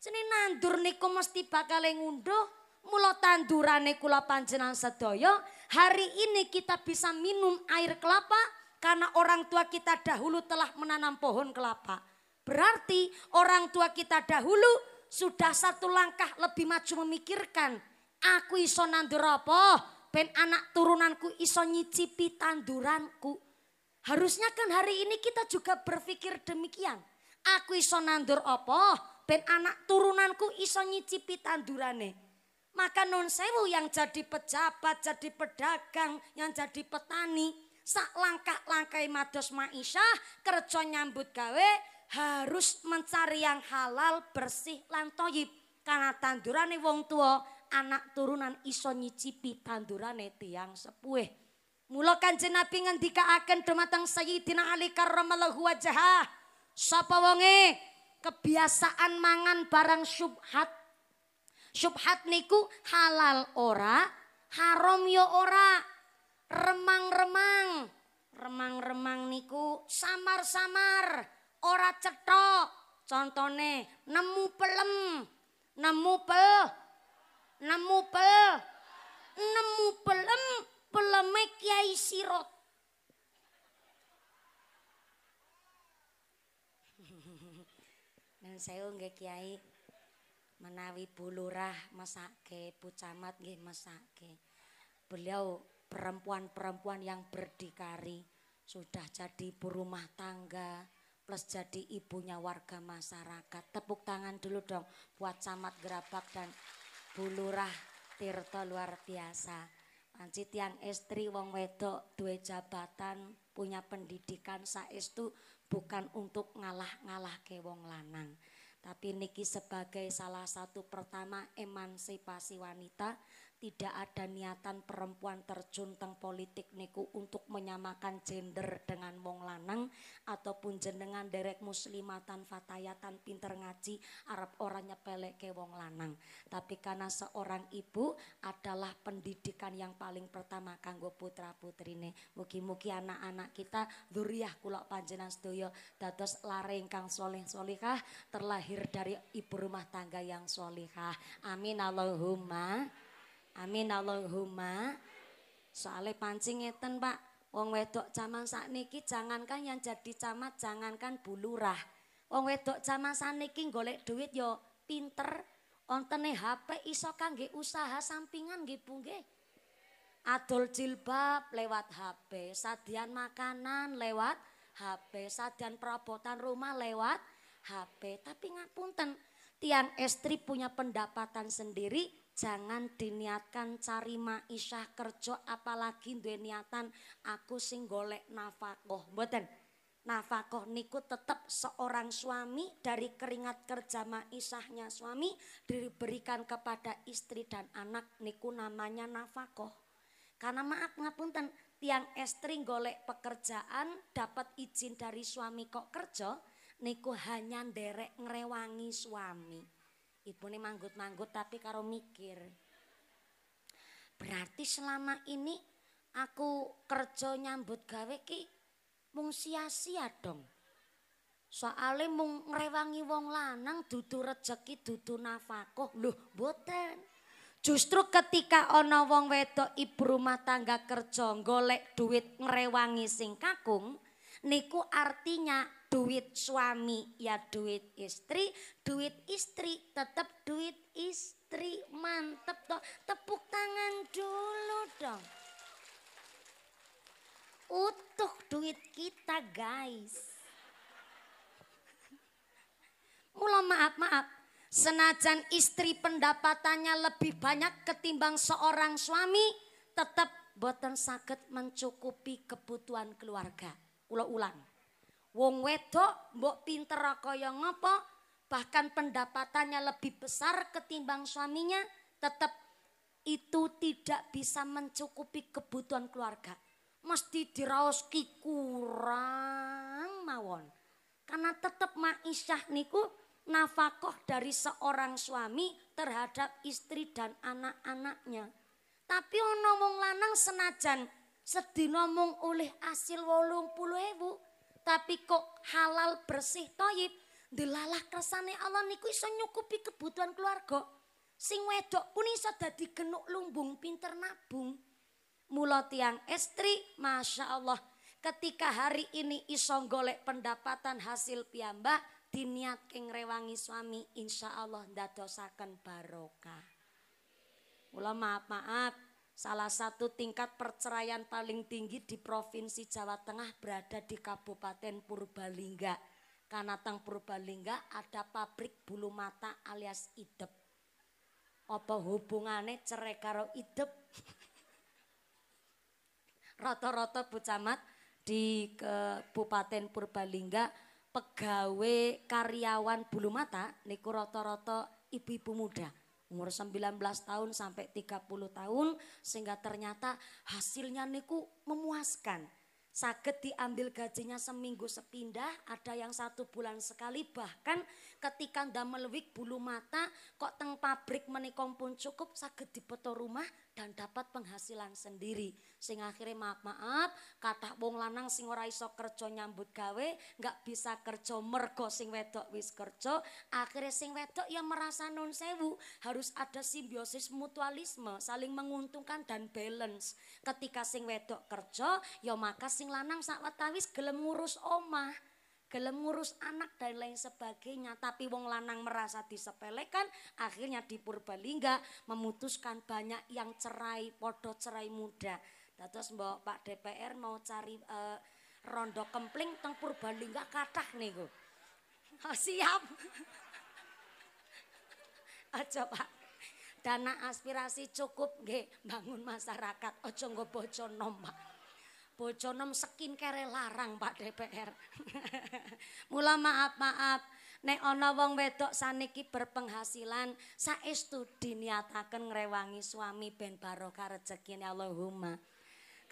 Seni nandur niku mesti bakal ngunduh. Mula tandurane kula panjenengan sedoyo hari ini kita bisa minum air kelapa karena orang tua kita dahulu telah menanam pohon kelapa. Berarti orang tua kita dahulu sudah satu langkah lebih maju memikirkan, aku iso nandur apa? Ben anak turunanku iso nyicipi tanduranku. Harusnya kan hari ini kita juga berpikir demikian. Aku iso nandur apa? ben anak turunanku iso nyicipi tandurane. Maka non sewu yang jadi pejabat, jadi pedagang, yang jadi petani, sak langkah-langkai mados ma'isyah, kerja nyambut gawe, harus mencari yang halal, bersih, lan Karena tandurane wong tua, anak turunan iso nyicipi tandurane tiang sepuh. Mula kanjeng Nabi akan dumateng Sayyidina Ali karramallahu wajhah. Sapa wonge kebiasaan mangan barang syubhat. Syubhat niku halal ora, haram yo ya ora. Remang-remang, remang-remang niku samar-samar, ora cetok. Contone nemu pelem, nemu pel, nemu pel, nemu pelem, peleme Kiai Sirot Saya nggih Kiai. Menawi bulurah masake, Bu Camat nggih masake. Beliau perempuan-perempuan yang berdikari, sudah jadi ibu rumah tangga, plus jadi ibunya warga masyarakat. Tepuk tangan dulu dong buat Camat Gerabak dan bulurah Tirta luar biasa. ancit tiang istri wong wedok dua jabatan punya pendidikan itu bukan untuk ngalah-ngalah ke wong lanang. Tapi niki sebagai salah satu pertama emansipasi wanita tidak ada niatan perempuan terjun teng politik niku untuk menyamakan gender dengan wong lanang ataupun jenengan derek muslimatan fatayatan pinter ngaji Arab orangnya pelek ke wong lanang tapi karena seorang ibu adalah pendidikan yang paling pertama kanggo putra putrine mugi-mugi anak-anak kita duriah kulak panjenan sedoyo dados lareng kang soleh solihah terlahir dari ibu rumah tangga yang solihah amin Allahumma Amin Allahumma. Soale pancing ngeten, Pak. Wong wedok zaman sakniki jangankan yang jadi camat, jangankan bulurah. Wong wedok zaman sakniki golek duit yo pinter. Ontene HP iso kangge usaha sampingan nggih Bu nggih. Adol jilbab lewat HP, sadian makanan lewat HP, sadian perabotan rumah lewat HP. Tapi ngapunten, tiang estri punya pendapatan sendiri, Jangan diniatkan cari maisyah kerja apalagi duwe niatan aku sing golek nafkah. Mboten. Nafkah niku tetap seorang suami dari keringat kerja maisahnya suami diberikan kepada istri dan anak niku namanya nafkah. Karena maaf ngapunten, tiang estri golek pekerjaan dapat izin dari suami kok kerja niku hanya derek ngrewangi suami. Ibu nih manggut-manggut tapi karo mikir. Berarti selama ini aku kerja nyambut gawe ki mung sia-sia dong. Soale mung ngrewangi wong lanang dudu rejeki dudu nafkah. Loh, mboten. Justru ketika ana wong wedok ibu rumah tangga kerja golek duit ngrewangi sing kakung, niku artinya duit suami ya duit istri, duit istri tetap duit istri. Mantep toh. Tepuk tangan dulu dong. Utuh duit kita guys. Mulai maaf maaf, senajan istri pendapatannya lebih banyak ketimbang seorang suami, tetap boten sakit mencukupi kebutuhan keluarga. Ulo ulang. Wong wedok mbok pinter kaya ngopo, bahkan pendapatannya lebih besar ketimbang suaminya, tetap itu tidak bisa mencukupi kebutuhan keluarga. Mesti diraoski kurang mawon. Karena tetap ma'isyah niku nafakoh dari seorang suami terhadap istri dan anak-anaknya. Tapi ono wong lanang senajan sedina mung oleh asil 80.000 tapi kok halal bersih toyib, dilalah kersane Allah niku iso nyukupi kebutuhan keluarga. Sing wedok pun iso dadi genuk lumbung pinter nabung. Mula tiang istri, Masya Allah. Ketika hari ini iso golek pendapatan hasil piyamba diniat keng rewangi suami, insya Allah ndadosaken barokah. Mula maaf-maaf, Salah satu tingkat perceraian paling tinggi di Provinsi Jawa Tengah berada di Kabupaten Purbalingga. Karena Tang Purbalingga ada pabrik bulu mata alias idep. Apa hubungannya cerai karo idep? *laughs* Roto-roto Bu di Kabupaten Purbalingga pegawai karyawan bulu mata niku roto-roto ibu-ibu muda umur 19 tahun sampai 30 tahun sehingga ternyata hasilnya niku memuaskan. Sakit diambil gajinya seminggu sepindah, ada yang satu bulan sekali bahkan ketika damel bulu mata kok teng pabrik menikom pun cukup sakit dipoto rumah dan dapat penghasilan sendiri. Sing akhirnya maaf-maaf, kata wong lanang sing ora iso kerja nyambut gawe, nggak bisa kerja mergo sing wedok wis kerja, akhirnya sing wedok ya merasa non sewu. Harus ada simbiosis mutualisme, saling menguntungkan dan balance. Ketika sing wedok kerja, ya maka sing lanang sak wetawis gelem ngurus omah gelem ngurus anak dan lain sebagainya tapi wong lanang merasa disepelekan akhirnya di Purbalingga memutuskan banyak yang cerai podo cerai muda terus mbok Pak DPR mau cari uh, rondo kempling teng Purbalingga kathah niku oh, *laughs* siap *laughs* aja Pak dana aspirasi cukup nggih bangun masyarakat aja nggo bojo nomah bojonem sekin kere larang Pak DPR. *laughs* Mula maaf-maaf, nek ana wong wedok saniki berpenghasilan, saestu diniataken ngrewangi suami ben barokah rezekine Allahumma.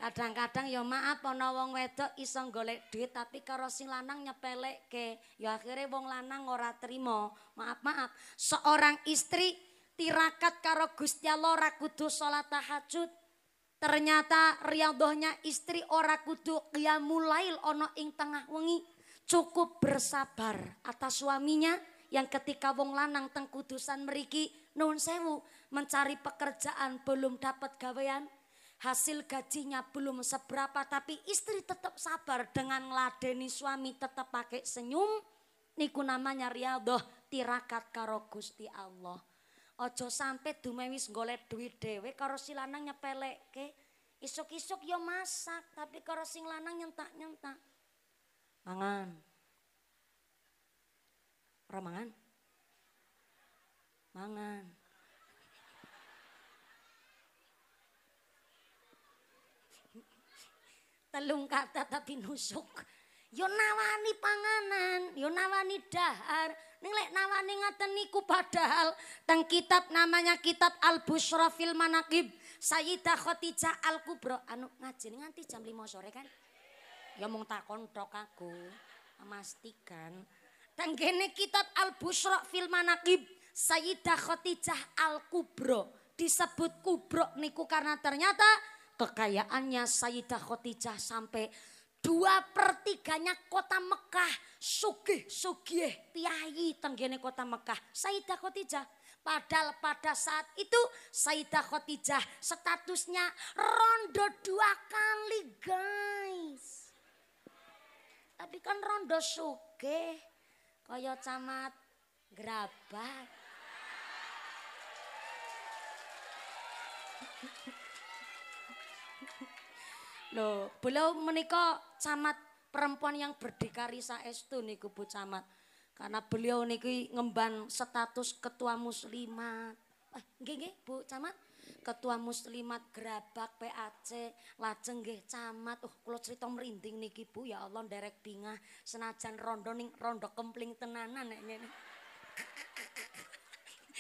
Kadang-kadang ya maaf ana wong wedok iso golek duit tapi karo sing lanang nyepelekke, ya akhire wong lanang ora trimo. Maaf-maaf, seorang istri tirakat karo Gusti Allah ora kudu salat tahajud, Ternyata riadohnya istri ora kudu ya mulail ono ing tengah wengi. Cukup bersabar atas suaminya yang ketika wong lanang teng kudusan meriki nun sewu mencari pekerjaan belum dapat gawean. Hasil gajinya belum seberapa tapi istri tetap sabar dengan ngeladeni suami tetap pakai senyum. Niku namanya riadoh tirakat karo Gusti Allah. Ojo sampai dumewis golek duit dewe, karo si lanang nyepelekke. Isuk-isuk yo ya masak, tapi karo sing lanang nyentak-nyentak. Mangan. Ora mangan? Mangan. Telung kata tapi nusuk. Yo nawani panganan, yo nawani dahar, Ning nama, nawani niku padahal teng kitab namanya kitab Al Bushra fil Manaqib Sayyidah Al Kubro. anu ngaji nganti jam lima sore kan. Ya mung takon tok aku. Memastikan teng kitab Al Bushra fil Manaqib Sayyidah Al Kubro disebut Kubro niku karena ternyata kekayaannya Sayyidah Khotijah sampai dua pertiganya kota Mekah. sugi sugi piayi tenggene kota Mekah. Sayyidah Khotijah. Padahal pada saat itu Sayyidah Khotijah statusnya rondo dua kali guys. Tapi kan rondo sugi koyo camat gerabah Loh, beliau menikah camat perempuan yang berdikari saestu niku Bu Camat. Karena beliau niki ngemban status ketua muslimat. Eh, nggih Bu Camat, ketua muslimat gerabak PAC lajeng gih, camat. Uh kalau crita merinding niki Bu, ya Allah nderek bingah senajan rondoning rondo kempling tenanan nek ngene.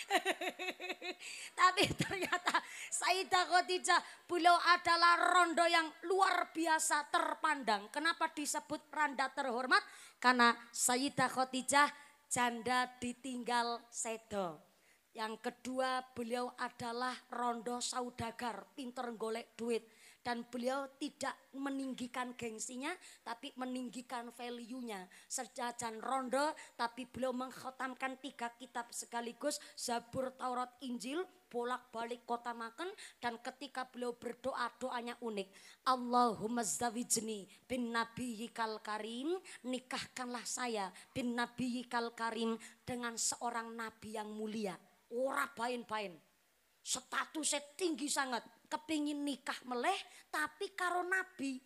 *laughs* Tapi ternyata Saidah Khadijah beliau adalah rondo yang luar biasa terpandang. Kenapa disebut randa terhormat? Karena Saidah Khadijah janda ditinggal sedo. Yang kedua beliau adalah rondo saudagar, pinter golek duit dan beliau tidak meninggikan gengsinya tapi meninggikan value-nya sejajan rondo tapi beliau mengkhotamkan tiga kitab sekaligus Zabur Taurat Injil bolak-balik kota makan dan ketika beliau berdoa doanya unik Allahumma zawijni bin Nabi Kal karim nikahkanlah saya bin Nabi Kal karim dengan seorang nabi yang mulia ora bain-bain statusnya tinggi sangat kepingin nikah meleh tapi karo nabi.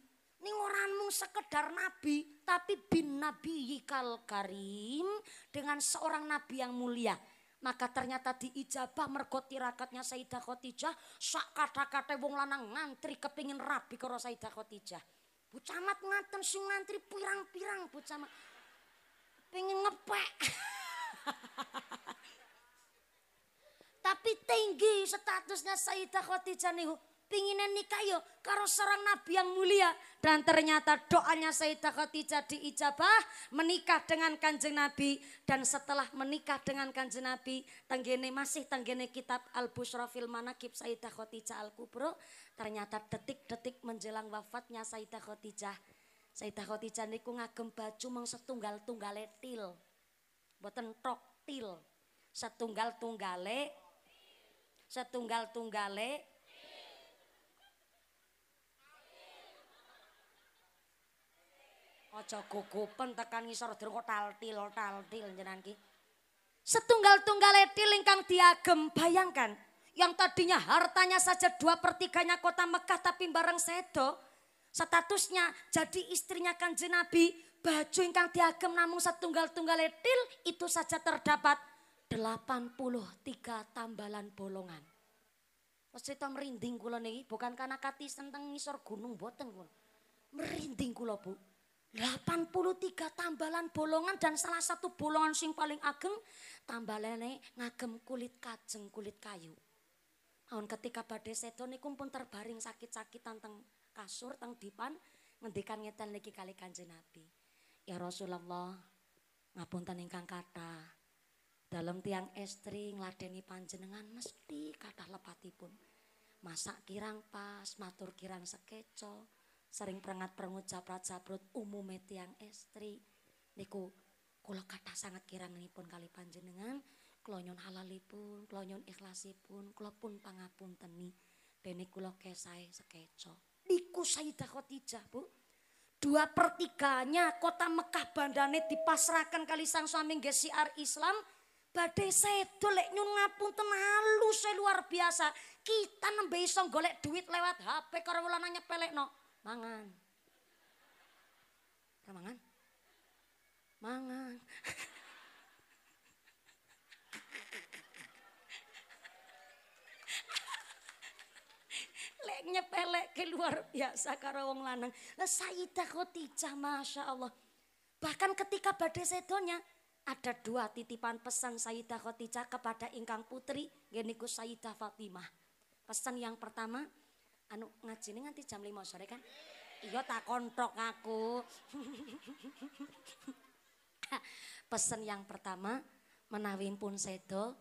Ning orangmu mung sekedar nabi, tapi bin nabi yikal karim dengan seorang nabi yang mulia. Maka ternyata diijabah mergoti rakatnya Sayyidah Khotijah sak kata-kata wong lanang ngantri kepingin rabi karo Sayyidah Khotijah Bu camat ngaten sing ngantri pirang-pirang Bu camat. Pengen ngepek. *laughs* Tapi tinggi statusnya Sayyidah Khadijah niku pinginan nikah yo ya karo seorang nabi yang mulia dan ternyata doanya Sayyidah Khadijah diijabah menikah dengan Kanjeng Nabi dan setelah menikah dengan Kanjeng Nabi tanggene masih tanggene kitab Al Busra fil manakib Sayyidah Khadijah Al Kubro ternyata detik-detik menjelang wafatnya Sayyidah Khadijah Sayyidah Khadijah niku ngagem baju setunggal-tunggale til boten tok til setunggal-tunggale setunggal-tunggale ojo gugupen tekan ngisor durung kok taltil taltil ki. Setunggal-tunggale til ingkang diagem bayangkan yang tadinya hartanya saja dua pertiganya kota Mekah tapi bareng sedo statusnya jadi istrinya kanjeng Nabi baju ingkang diagem namung setunggal-tunggale til itu saja terdapat 83 tambalan bolongan. Cerita to merinding kula niki, bukan karena kati tentang ngisor gunung boten kula. Merinding kula, Bu. 83 tambalan bolongan dan salah satu bolongan sing paling ageng tambalane ngagem kulit kajeng kulit kayu. Aun ketika badai sedo niku pun terbaring sakit-sakitan teng kasur teng dipan ngendikan ngeten niki kali Kanjeng Nabi. Ya Rasulullah, ngapunten ingkang kathah dalam tiang estri ngeladeni panjenengan mesti lepati pun Masak kirang pas, matur kirang sekeco, sering perengat perengut caprat caprut umume tiang estri. Niku kula kata sangat kirang pun kali panjenengan, klonyon halalipun, klonyon ikhlasipun, kula pun pangapun teni Dene kula kesai sekeco. Niku Sayyidah Khadijah, Bu. dua pertiganya kota Mekah bandane dipasrahkan kali sang suami gesiar Islam Badai sedo lek nyun tenalu, se luar biasa. Kita nembe iso golek duit lewat HP karo pelek no Mangan. Ramangan. Mangan. *laughs* lek nyepelek ke luar biasa karo wong lanang. Sayyidah Khadijah Masya Allah. Bahkan ketika badai sedonya ada dua titipan pesan Sayyidah Khadijah kepada ingkang putri geniku Sayyidah Fatimah. Pesan yang pertama, anu ngaji ini nanti jam 5 sore kan? Iya tak kontrok aku. *laughs* Pesan yang pertama, menawin pun sedo,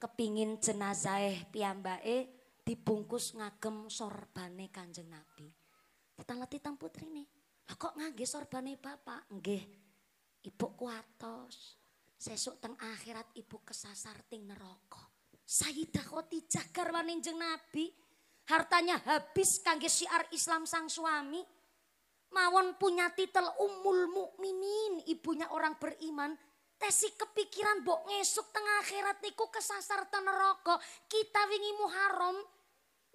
kepingin jenazah piambae dibungkus ngagem sorbane kanjeng Nabi. Tetangga tang putri nih, kok ngangge sorbane bapak? Nggih, ibu kuatos sesuk teng akhirat ibu kesasar ting neroko Sayyidah Khadijah garwane jeng Nabi hartanya habis kangge syiar Islam sang suami. Mawon punya titel Ummul Mukminin, ibunya orang beriman. Tesi kepikiran bok ngesuk teng akhirat niku kesasar teng neraka. Kita wingi Muharram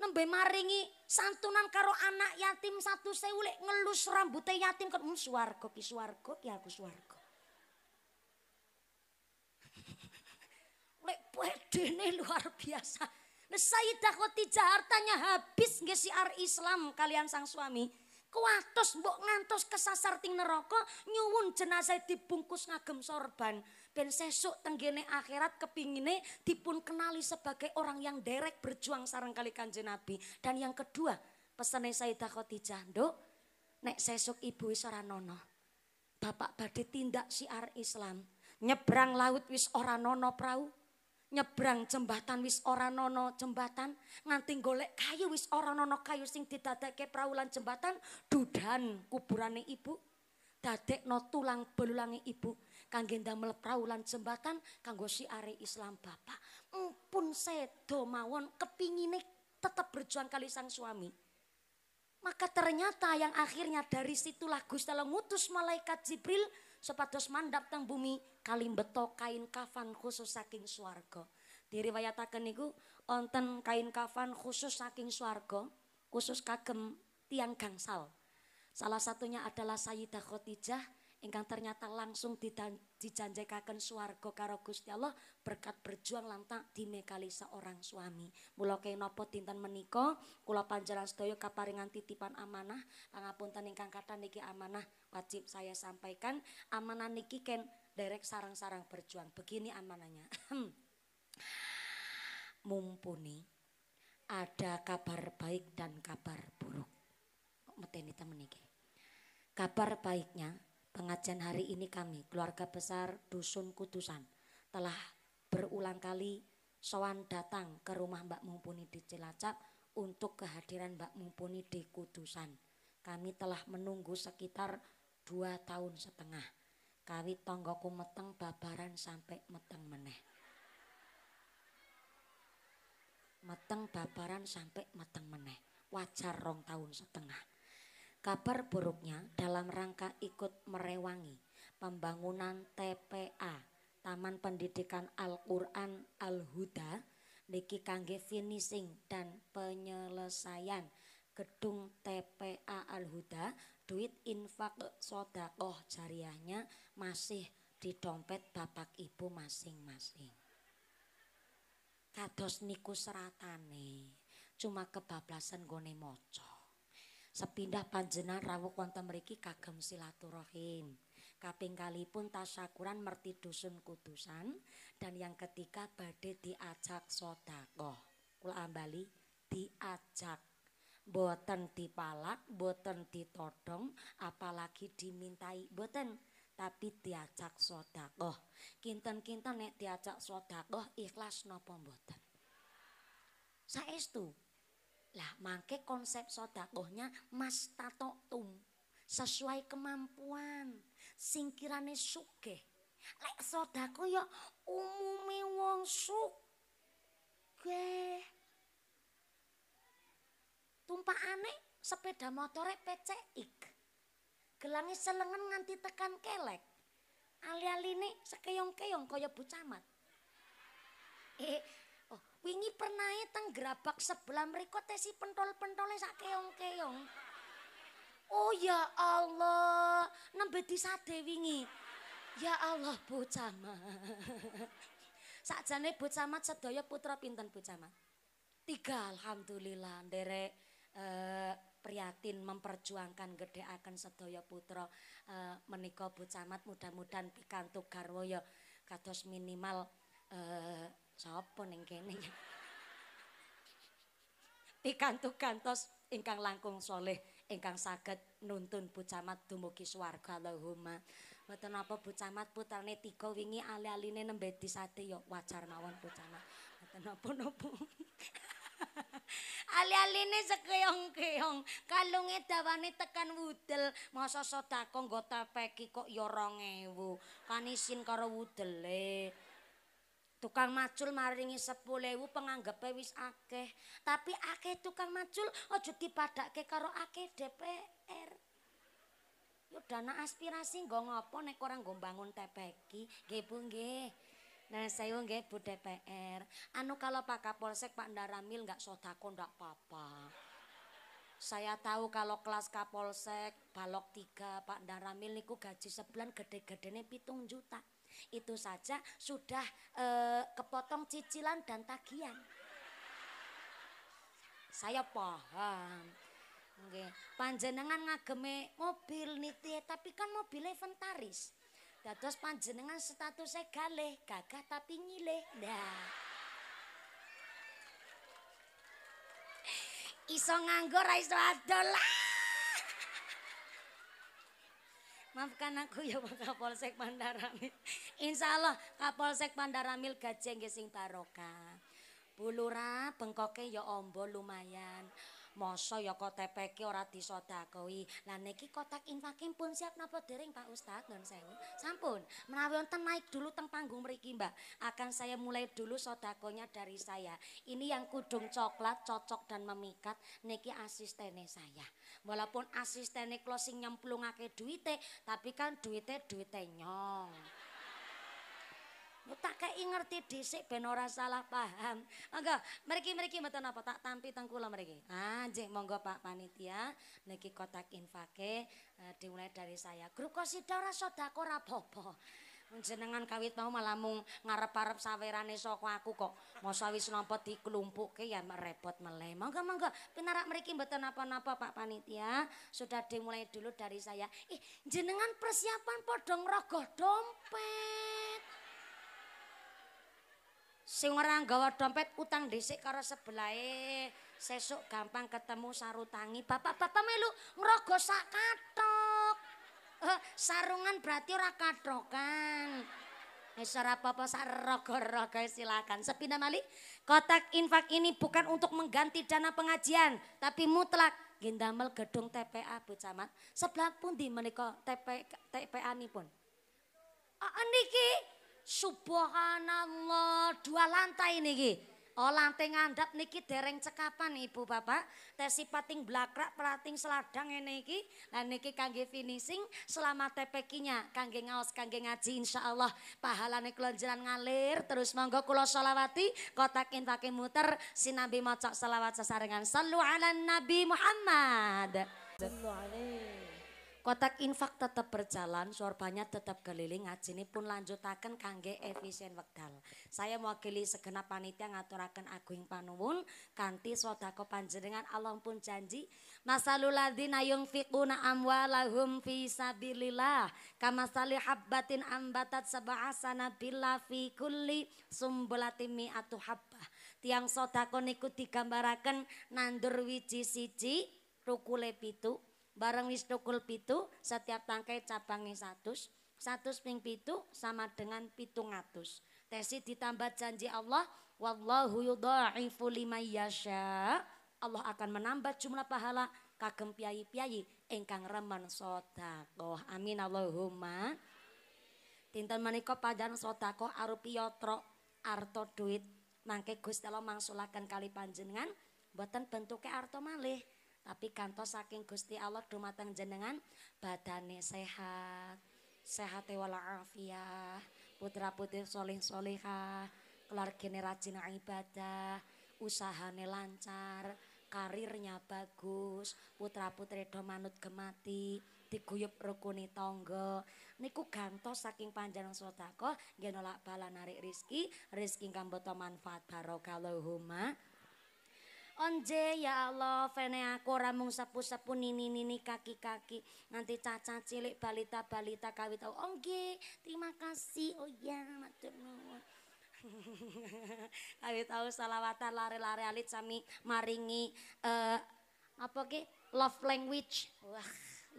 nembe maringi santunan karo anak yatim satu sewu ngelus rambutnya yatim kan um, hmm, suwargo ki suwargo aku suwargo nih luar biasa. Nah, Sayyidah Khadijah hartanya habis nggih siar Islam kalian sang suami. Kuatos mbok ngantos kesasar ting neroko. nyuwun jenazah dibungkus ngagem sorban ben sesuk tenggene akhirat kepingine dipun kenali sebagai orang yang derek berjuang sarang kali kanjeng Nabi. Dan yang kedua, pesene Sayyidah Khadijah, Nduk, nek sesuk ibu wis ora nono. Bapak badi tindak siar Islam, nyebrang laut wis ora nono perahu nyebrang jembatan wis ora nono jembatan nganti golek kayu wis ora nono kayu sing didadake praulan jembatan dudan kuburane ibu no tulang belulangi ibu kangge ndamel praulan jembatan kanggo siare Islam bapak empun sedo mawon kepingine tetap berjuang kali sang suami maka ternyata yang akhirnya dari situlah Gusti Allah ngutus malaikat Jibril sepados mandap teng bumi kalimbeto kain kafan khusus saking swarga. Diriwayataken niku onten kain kafan khusus saking suargo, khusus kagem tiang gangsal. Salah satunya adalah Sayyidah Khotijah ingkang ternyata langsung dijanjekaken swarga karo Gusti Allah berkat berjuang lantak di mekalisa seorang suami. Mula kenapa dinten menika kula panjenengan sedaya kaparingan titipan amanah, pangapunten ingkang kathah niki amanah wajib saya sampaikan. Amanah niki ken derek sarang-sarang berjuang. Begini amanahnya. *clears throat* Mumpuni ada kabar baik dan kabar buruk. Kok meteni temen iki? Kabar baiknya pengajian hari ini kami keluarga besar Dusun Kutusan telah berulang kali sowan datang ke rumah Mbak Mumpuni di Cilacap untuk kehadiran Mbak Mumpuni di Kutusan. Kami telah menunggu sekitar dua tahun setengah Kawi tonggoku meteng babaran sampai meteng meneh. Meteng babaran sampai meteng meneh. Wajar rong tahun setengah. Kabar buruknya dalam rangka ikut merewangi pembangunan TPA Taman Pendidikan Al-Quran Al-Huda niki kangge finishing dan penyelesaian gedung TPA Al-Huda duit infak sodakoh jariahnya masih di dompet bapak ibu masing-masing. Kados niku seratane, cuma kebablasan gone moco. Sepindah panjenan rawuh wonten mriki kagem silaturahim. Kaping kalipun tasyakuran merti dusun kudusan dan yang ketiga badhe diajak sodakoh. Kula ambali diajak boten dipalak, boten ditodong, apalagi dimintai, boten tapi diajak sodakoh. Kinten-kinten nek diajak sodakoh ikhlas nopo boten. itu, Lah mangke konsep sodakohnya mas tum Sesuai kemampuan. Singkirane suke, Lek sodako yo ya umume wong suke. tumpakane sepeda motore pecek Gelangi selengen nganti tekan kelek. Ali-aline sekeyong-keyong kaya bocamat. Eh, oh, wingi pernahe teng gerabak sebelah mriko tesi pentol-pentole sak keyong Oh ya Allah, nembe disade wingi. Ya Allah bocamat. *laughs* Sakjane bocamat sedaya putra pinten bocamat? Tiga alhamdulillah, nderek. uh, eh, priatin memperjuangkan gede akan sedaya putra uh, menika bucamat mudah-mudahan pikantuk garwa ya kados minimal uh, sapa ning kene *laughs* pikantuk gantos ingkang langkung soleh ingkang saged nuntun bucamat dumugi swarga Allahumma mboten apa bucamat putrane tiga wingi ali-aline nembe disate ya wajar mawon bucamat mboten apa-apa *laughs* Ali-aline sekeong-keong, kalunge dawane tekan wudel, masa sedako gak tepeki kok ya 2000. Kanisin karo wudele. Tukang macul maringi 10.000 penganggepe wis akeh, tapi akeh tukang macul aja dipadakke karo akeh DPR. Yo aspirasi nggo ngopo nek ora nggo bangun tepeki, nggih Bu nggih. Nah, saya nggih Bu DPR. Anu kalau Pak Kapolsek Pak Ndaramil nggak sodako ndak apa-apa. Saya tahu kalau kelas Kapolsek balok tiga Pak Ndaramil niku gaji sebulan gede-gedene pitung juta. Itu saja sudah e, kepotong cicilan dan tagihan. Saya paham. Nggih, panjenengan ngageme mobil niti tapi kan mobilnya inventaris. Dados panjenengan status e galih, gagah tapi ngileh. dah. Iso nganggo ra iso adol. Maafkan aku ya Pak Kapolsek Pandaramil. Insya Allah Kapolsek Pandaramil gajeng sing barokah. Bulura bengkoknya ya ombo lumayan. Masa ya kotak peke ora disodakoi. Lah niki kotak infakin pun siap napa dereng Pak Ustaz? Nuwun sewu. Sampun. Menawi wonten naik dulu teng panggung mriki, Mbak. Akan saya mulai dulu sodakonya dari saya. Ini yang kudung coklat cocok dan memikat niki asistene saya. Walaupun asistene closing nyemplungake duwite tapi kan duwite-duwite nyong. tak kei ngerti dhisik ben ora salah paham. Monggo, mriki-mriki mboten apa tak tampi teng kula mriki. Ah, nggih monggo Pak Panitia, niki kotak infake uh, dimulai dari saya. Grup kosida ora sedako ora apa-apa. Jenengan kawit mau malah mung ngarep-arep sawerane saka aku kok. Masa wis nampa diklumpukke ya repot meleh. Monggo monggo pinarak mriki mboten apa-apa Pak Panitia. Sudah dimulai dulu dari saya. Eh, jenengan persiapan padha ngrogoh dompet. Sing ora nggawa dompet utang dhisik karo sebelahe. Sesuk gampang ketemu sarutangi. Bapak-bapak melu ngrogo sak katok. Eh, sarungan berarti ora katokan. Eh, suara apa-apa silakan. Sepina Mali, kotak infak ini bukan untuk mengganti dana pengajian, tapi mutlak gendamel gedung TPA Bu Camat. Sebelah pun di menika TPA, TPA nipun. Oh, niki Subhanallah, dua lantai niki. Oh lantai ngandap niki dereng cekapan Ibu Bapak. Tesi pating blakrak, pelating seladang ini niki Lan niki kangge finishing selama tepekinya kangge ngaos kangge ngaji insyaallah pahala kula jalan ngalir terus monggo kula selawati kotakin pakai muter nabi maca selawat sesarengan sallu ala Nabi Muhammad. Sallu alaihi Kotak infak tetap berjalan, sorbanya tetap keliling, ini pun lanjutakan kangge efisien wekdal. Saya mewakili segenap panitia ngaturakan agung panuwun kanti sodako panjenengan Allah pun janji masalul ladzina amwa amwalahum fi sabilillah kamasali habbatin ambatat sebahasana bila fi kulli sumbulatin habbah. Tiang sodako niku digambarakan nandur wiji siji rukule pitu Bareng wis tukul pitu, setiap tangkai cabangnya satu, satu ping pitu sama dengan pitung atus. Tesi ditambah janji Allah, Wallahu yudha'ifu lima yasha. Allah akan menambah jumlah pahala kagem piayi piayi engkang reman sedekah. Amin Allahumma. Tintan menika panjenengan sedekah arupi yotro arto duit. Mangke Gusti Allah kali panjenengan buatan bentuknya arto malih. Tapi kantor saking Gusti Allah dumateng jenengan badane sehat, sehat walafiat, putra putri soleh solihah, keluargane rajin ibadah, usahane lancar, karirnya bagus, putra putri do manut gemati, diguyup rukuni tonggo Niku gantos saking panjang sotako genolak bala narik rizki, rizki kang manfaat barokallahumma Onje ya Allah vene aku ramung sapu sepu nini-nini kaki-kaki nanti caca cilik balita-balita kawit tau Onge terima kasih oh ya matur nuwun *laughs* Kawit tau salawatan lari-lari alit sami maringi uh, apa ke love language wah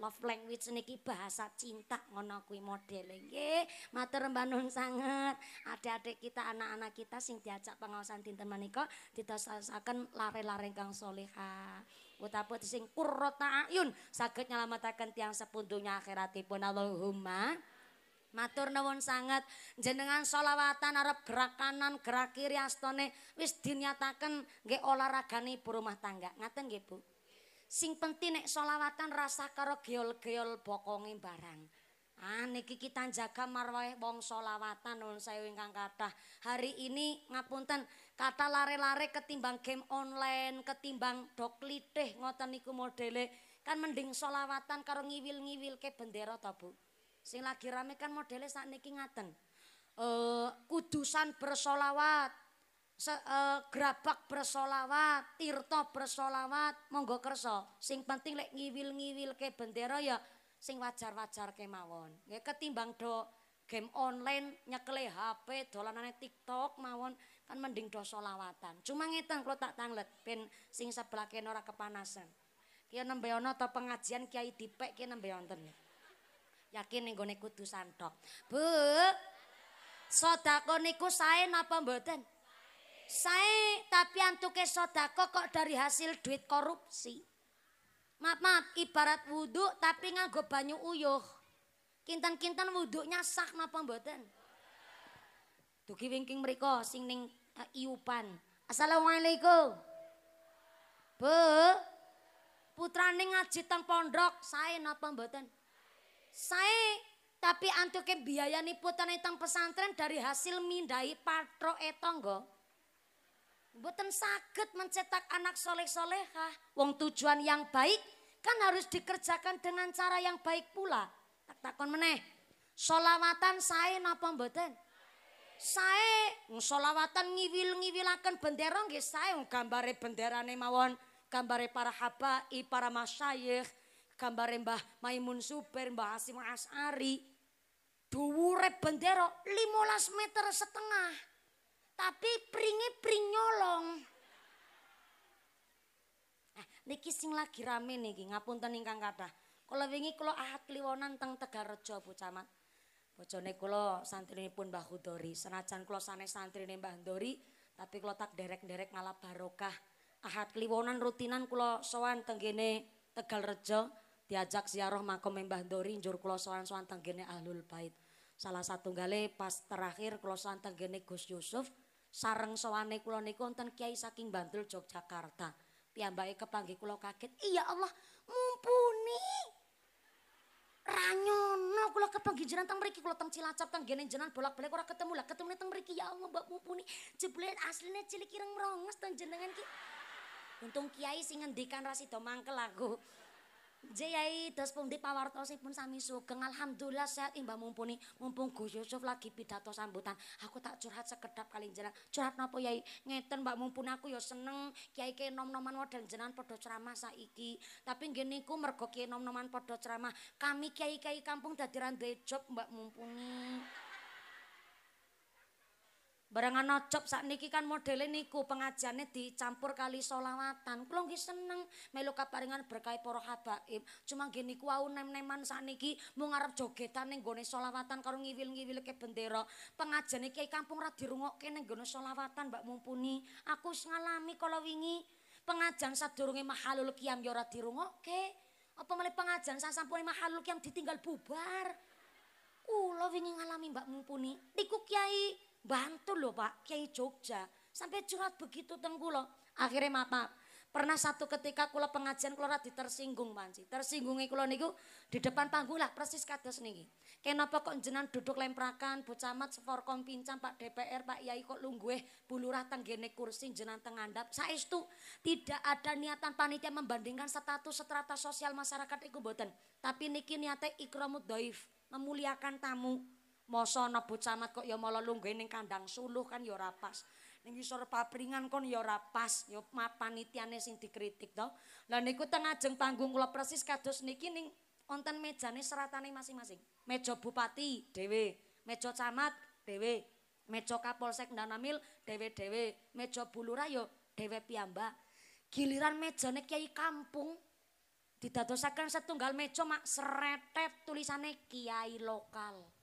love language niki bahasa cinta ngono kuwi modele nggih matur mbanun sanget adik-adik kita anak-anak kita sing diajak pengawasan dinten menika didasaken lare-lare kang salehah utawa sing qurrata ayun saged nyelametaken tiang sepundunya akhiratipun Allahumma Matur nuwun sanget jenengan selawatan arep gerak kanan gerak kiri astane wis dinyataken nggih olahragane ibu rumah tangga ngaten nggih Bu sing penting nek selawatan rasa karo geol-geol bokonge barang. Ah niki kita jaga marwah wong selawatan nun saya ingkang kathah. Hari ini ngapunten kata lare-lare ketimbang game online, ketimbang doklitih ngoten niku modele kan mending selawatan karo ngiwil-ngiwil ke bendera ta Bu. Sing lagi rame kan modele sak niki ngaten. Eh kudusan bersolawat se, uh, bersolawat, tirta bersolawat, monggo kersa. Sing penting lek ngiwil-ngiwil ke bendera ya sing wajar-wajar ke mawon. Ya ketimbang do game online nyekle HP dolanane TikTok mawon kan mending do solawatan. Cuma ngeten kalau tak tanglet ben sing sebelah kene ora kepanasan. Ki nembe ana ta pengajian Kiai Dipek ki nembe wonten. Yakin ning gone kudu santok. Bu, sodako niku sae apa mboten? Saya tapi antuke sodako kok dari hasil duit korupsi. Maaf maaf ibarat wudhu tapi nganggo banyu uyuh. Kintan kintan wudhunya sah napa mboten? Dugi wingking mereka sing ning uh, iupan. Assalamualaikum. Bu, putrane ngaji teng pondok, saya napa mboten? Saya tapi antuke biayani putrane teng pesantren dari hasil mindai patro etonggo. Mboten sakit mencetak anak soleh-solehah. Wong tujuan yang baik kan harus dikerjakan dengan cara yang baik pula. Tak takon meneh. Solawatan saya napa mboten? Saya solawatan ngiwil-ngiwilakan bendera nggih saya gambare nih mawon gambare para habai, para masyayikh, gambare Mbah Maimun Super, Mbah Asim Asari. Dhuwure bendera 15 meter setengah. tapi pringe pring long. Nah, niki sing lagi rame niki, ngapunten ingkang kathah. Kula wingi kula ahli wonan teng Tegarejo Bu Camat. Bojone kula santrinipun Mbah Hudori. Senajan kula sane santrine Mbah Hudori, tapi kula tak derek-derek malah barokah. Ahad kliwonan rutinan kula sowan teng kene Tegal Rejo diajak siaroh makam e Mbah Dori njur kula sowan-sowan teng kene Ahlul Bait. Salah satu gale pas terakhir kula sowan teng kene Gus Yusuf sareng sowane kula niku wonten Kiai saking Bantul Yogyakarta. Piyambake kepanggih kula kaget. Iya Allah, mumpuni. Ranyono kula kepanggih jenengan teng mriki kula teng Cilacap teng gene jenengan bolak-balik ora ketemu lah ketemu teng mriki ya Allah mbak mumpuni. Jebule asline cilik ireng meronges teng jenengan ki. Untung Kiai sing ngendikan rasido mangkel aku. Jayai, dos pundi pawarto sipun sami sugeng, alhamdulillah sehat imba mumpuni, mumpung Gus Yusuf lagi pidato sambutan, aku tak curhat sekedap kali jenang, curhat nopo yai, ngeten mbak mumpuni aku ya seneng, kiai ke nom-noman wadah jenang podo ceramah saiki, tapi gini ku mergo kiai nom-noman podo ceramah, kami kiai-kiai kampung dadiran dejok mbak mumpuni. Barengan ocop sakniki kan modele niku pengajiane dicampur kali selawatan. Kula nggih seneng melu kaparingan berkahi para habaib. Cuma nggih niku wau nem-neman sakniki mung arep jogetan ning gone selawatan karo ngiwil-ngiwil ke bendera. Pengajiane iki kampung ra dirungokke ning gone selawatan Mbak Mumpuni. Aku ngalami kala wingi pengajian sadurunge mahalul kiam ya ora dirungokke. Apa male pengajian sak sampune mahalul ditinggal bubar. Kula wingi ngalami Mbak Mumpuni. Niku kiai Bantu loh Pak, Kiai Jogja. Sampai curhat begitu tenggu loh Akhirnya maaf. Pernah satu ketika kula pengajian kula rada tersinggung panci. Tersinggungi kula niku di depan panggung lah persis kados niki. Kenapa kok jenan duduk lemprakan bocamat seforkom pincang Pak DPR Pak Yai kok lungguh bulurah tenggene kursi jenan tengandap. itu tidak ada niatan panitia membandingkan status strata sosial masyarakat iku boten. Tapi niki niatnya ikramud doif memuliakan tamu. Masa ana bocah kok ya malah lungguh ning kandang suluh kan ya ora pas. Ning ngisor papringan kon ya ora pas. Ya panitiane sing dikritik to. Lah niku teng ajeng panggung kula persis kados niki ning wonten mejane seratane masing-masing. Meja bupati dhewe, meja camat dhewe, meja kapolsek Danamil dhewe-dhewe, meja bulura ya dhewe piyambak. Giliran mejane kiai kampung didadosaken setunggal meja mak seretet tulisane kiai lokal.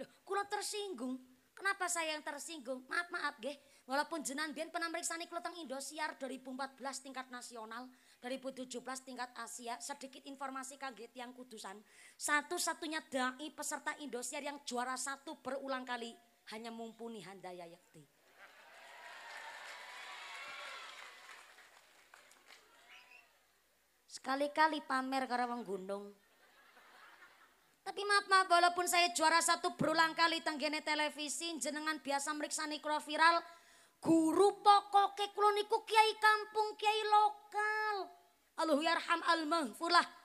Loh, kula tersinggung. Kenapa saya yang tersinggung? Maaf, maaf, geh. Walaupun jenan bian pernah meriksa nih teng Indosiar 2014 tingkat nasional, 2017 tingkat Asia, sedikit informasi kaget yang kudusan. Satu-satunya dai peserta Indosiar yang juara satu berulang kali hanya mumpuni Handaya Yakti. Sekali-kali pamer karena menggunung, gunung. Tapi maaf maaf walaupun saya juara satu berulang kali tanggane televisi jenengan biasa meriksa nikro viral guru pokok kula kiai kampung kiai lokal. Allahu yarham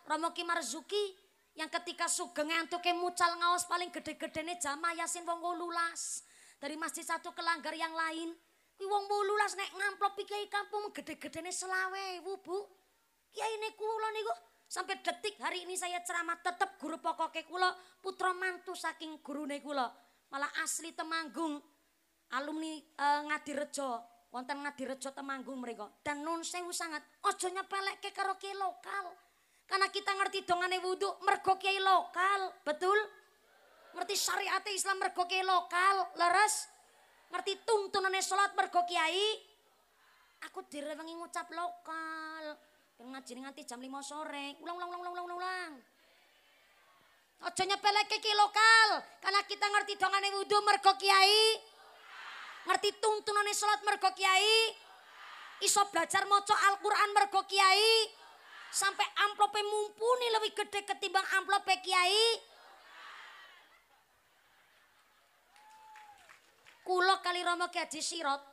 Romo Marzuki yang ketika sugeng antuke mucal ngawas paling gede gede nih jamaah Yasin wong lulas dari masjid satu ke langgar yang lain. Kuwi wong naik nek ngamplop kiai kampung gede gede nih selawe, Bu. Kiai niku kula niku sampai detik hari ini saya ceramah tetap guru pokoknya kula putra mantu saking guru kula malah asli temanggung alumni eh, ngadirejo wonten ngadirejo temanggung mereka dan non sewu sangat ojo nyepelek ke karo kiai lokal karena kita ngerti dongane wudu mergo kiai lokal betul ngerti syariat islam mergo kiai lokal leres ngerti tuntunane sholat mergo kiai aku direwangi ngucap lokal Ben ngaji nganti jam 5 sore. Ulang ulang ulang ulang ulang ulang. Ojo nyepeleke ki lokal, karena kita ngerti dongane wudhu mergo kiai. Ngerti tuntunane sholat mergo kiai. Iso belajar maca Al-Qur'an mergo kiai. Sampai amplope mumpuni lebih gede ketimbang amplope kiai. Kulo kali Romo Ki Sirot,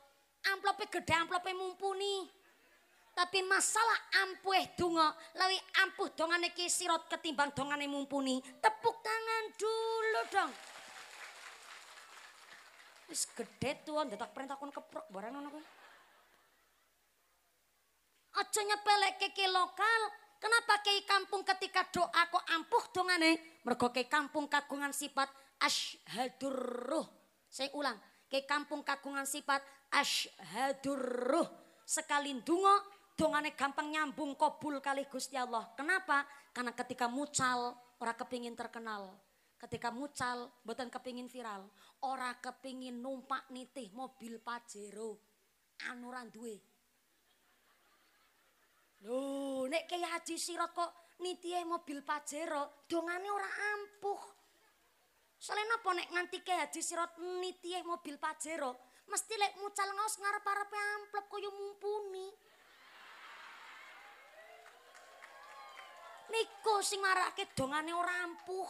amplope gede amplope mumpuni tapi masalah ampuh tungo, lebih ampuh dongane kisirot ketimbang dongane mumpuni tepuk tangan dulu dong wis gede tuan dadak perintah kon keprok barang nona kon aja nyepeleke keke lokal kenapa kei kampung ketika doa kok ampuh dongane mergo kampung kagungan sifat ashhadur ruh saya ulang kei kampung kagungan sifat ashhadur ruh sekali dungo dongane gampang nyambung kobul kali Gusti Allah. Kenapa? Karena ketika mucal ora kepingin terkenal. Ketika mucal mboten kepingin viral, ora kepingin numpak nitih mobil Pajero anu ra duwe. Lho, nek Kyai Haji Sirot kok nitihe mobil Pajero, dongane ora ampuh. Soalnya apa nek nganti Kyai Haji Sirot nitihe mobil Pajero, mesti lek mucal ngaos ngarep-arepe amplop kaya mumpuni. niku sing marake dongane ora ampuh.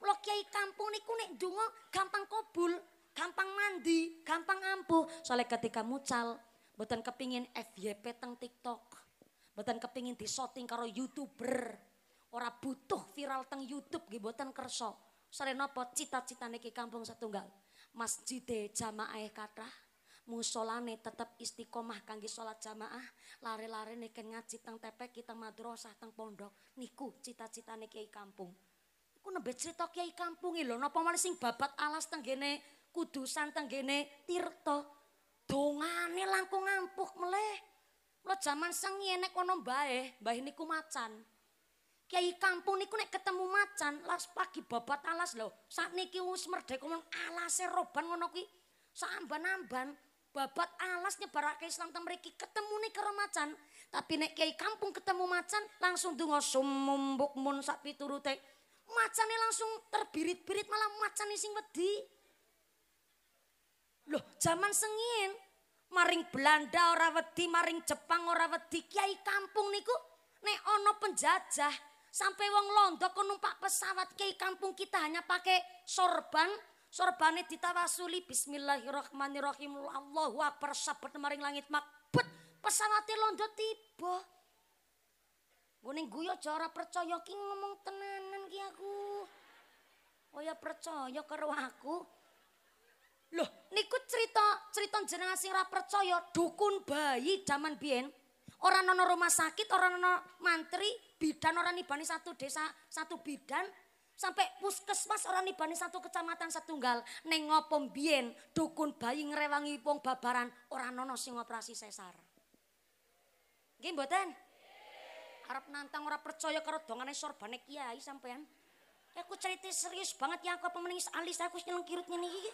Mula kiai kampung niku nek ndonga gampang kobul, gampang mandi, gampang ampuh. Soalnya ketika mucal, mboten kepingin FYP teng TikTok. Mboten kepingin disoting karo YouTuber. Ora butuh viral teng YouTube nggih mboten kersa. Soale napa cita-citane ki kampung setunggal. Masjide jamaah kathah musolane tetap istiqomah kangge sholat jamaah lari-lari nih ngaji ...teng tepek kita madrasah teng pondok niku cita-cita nih kiai kampung aku nabe cerita kiai kampung e lho napa malah sing babat alas ...teng gene kudusan tang gene tirto dongane langkung ngampuh meleh lo jaman sengi enek kono bae bae niku macan kiai kampung niku nek ketemu macan las pagi babat alas lho saat niki wis merdeka alase roban ngono kuwi saamban-amban babat alas nyebarake Islam teng mriki ketemu nih macan tapi nek kiai kampung ketemu macan langsung donga sumum bukmun sak piturute macane langsung terbirit-birit malah macan sing wedi loh zaman sengin maring Belanda ora wedi maring Jepang ora wedi kiai kampung niku nek ono penjajah sampai wong Londo numpak pesawat kiai kampung kita hanya pakai sorban Sorbane ditawasuli bismillahirrahmanirrahim. Allahu akbar sabet maring langit makbet. Pesawate londo tiba. Ngene guyo aja percoyokin percaya ki ngomong tenanan ki aku. Oh ya percaya karo aku. Loh, niku cerita cerita jenengan sing ora percaya dukun bayi zaman biyen. Orang nono rumah sakit, orang nono mantri, bidan orang ibani satu desa, satu bidan, sampai puskesmas orang nibani satu kecamatan setunggal nengopom bien dukun bayi ngerewangi pung babaran orang nono sing operasi sesar gini buatan harap nantang orang percaya karo dongane sorbane kiai sampean ya aku cerita serius banget ya aku apa menengis alis aku nyeleng kirutnya nih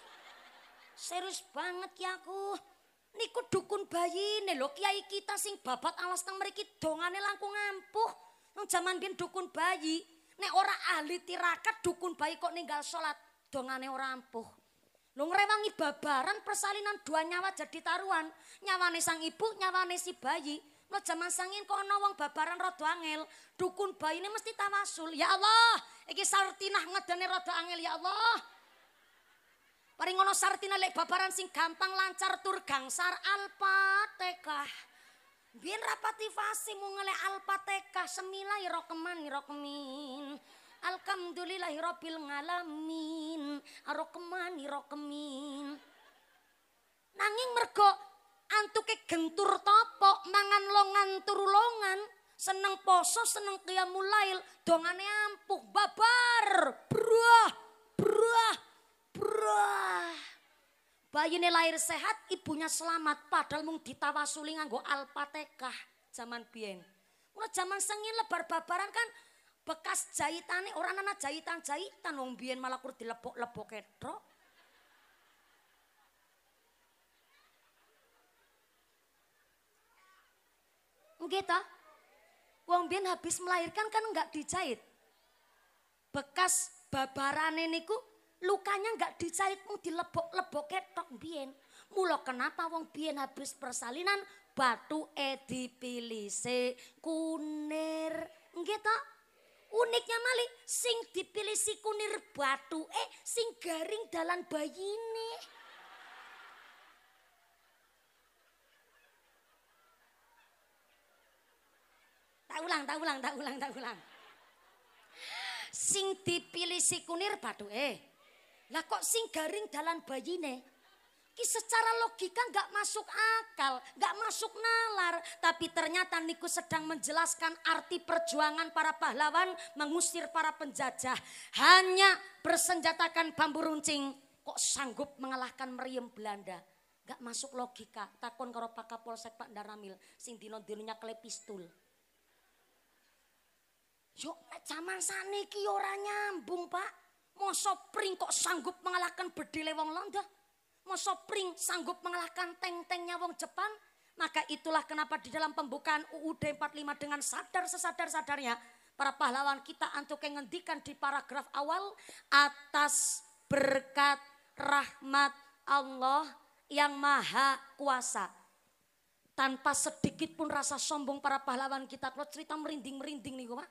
serius banget ya aku niku dukun bayi nih kiai kita sing babat alas nang meriki dongane langkung ampuh Nung jaman bin dukun bayi, Nek ora ahli tirakat dukun bayi kok ninggal sholat. Dongane ora ampuh. lo ngerewangi babaran persalinan dua nyawa jadi taruhan. Nyawane sang ibu, nyawane si bayi. Lo jaman sangin kok ana wong babaran rada angel. Dukun bayi ini mesti tawasul. Ya Allah, iki sartinah ngedane rada angel ya Allah. Paring ngono sartinah lek babaran sing gampang lancar tur gangsar al Bien rapati fasi mau ngele alpateka semila rokeman rokemin. Alhamdulillah rokil ngalamin rokeman rokemin. Nanging mergo antuke gentur topok mangan longan turu longan seneng poso seneng kiamulail dongane ampuh babar bruh bruh bruh. Bayine lahir sehat, ibunya selamat. Padahal mung ditawasuli nganggo alpatekah zaman biyen. Mula zaman sengin lebar babaran kan bekas jahitane orang anak jahitan-jahitan wong biyen malah kur dilepok-lepok ketrok. Nggih ta? Wong Bien habis melahirkan kan enggak dijahit. Bekas ini niku lukanya nggak dicait mau dilebok-lebok ketok bien mulok kenapa wong bien habis persalinan batu edipilise kunir. gitu Uniknya malih sing si kunir batu eh sing garing dalan ini, Tak ulang, tak ulang, tak ulang, tak ulang. Sing si kunir batu eh lah kok sing garing dalan bayine? Ki secara logika nggak masuk akal, nggak masuk nalar. Tapi ternyata Niku sedang menjelaskan arti perjuangan para pahlawan mengusir para penjajah. Hanya bersenjatakan bambu runcing. Kok sanggup mengalahkan meriam Belanda? Gak masuk logika. Takon karo Pak Kapolsek Pak Daramil. Sing dino dinonya kele pistul. Yuk, zaman Ki orang nyambung pak. Masa pring kok sanggup mengalahkan bedile wong Landa? Masa pring sanggup mengalahkan teng-tengnya wong Jepang? Maka itulah kenapa di dalam pembukaan UUD 45 dengan sadar sesadar-sadarnya para pahlawan kita antuk yang ngendikan di paragraf awal atas berkat rahmat Allah yang maha kuasa. Tanpa sedikit pun rasa sombong para pahlawan kita. Kalau cerita merinding-merinding nih Pak.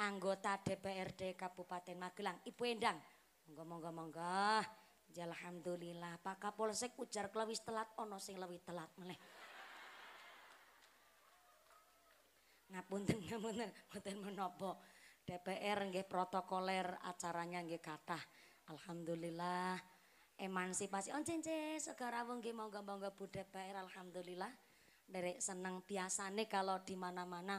anggota DPRD Kabupaten Magelang, Ibu Endang. Monggo monggo monggo. Ya, alhamdulillah, Pak Kapolsek ujar kelawis telat ono sing lebih telat meneh. Ngapunten ngapunten mboten menapa. DPR nggih protokoler acaranya nggih kathah. Alhamdulillah emansipasi on oh, cince segera wong nggih monggo-monggo Bu DPR alhamdulillah. Derek seneng biasane kalau di mana-mana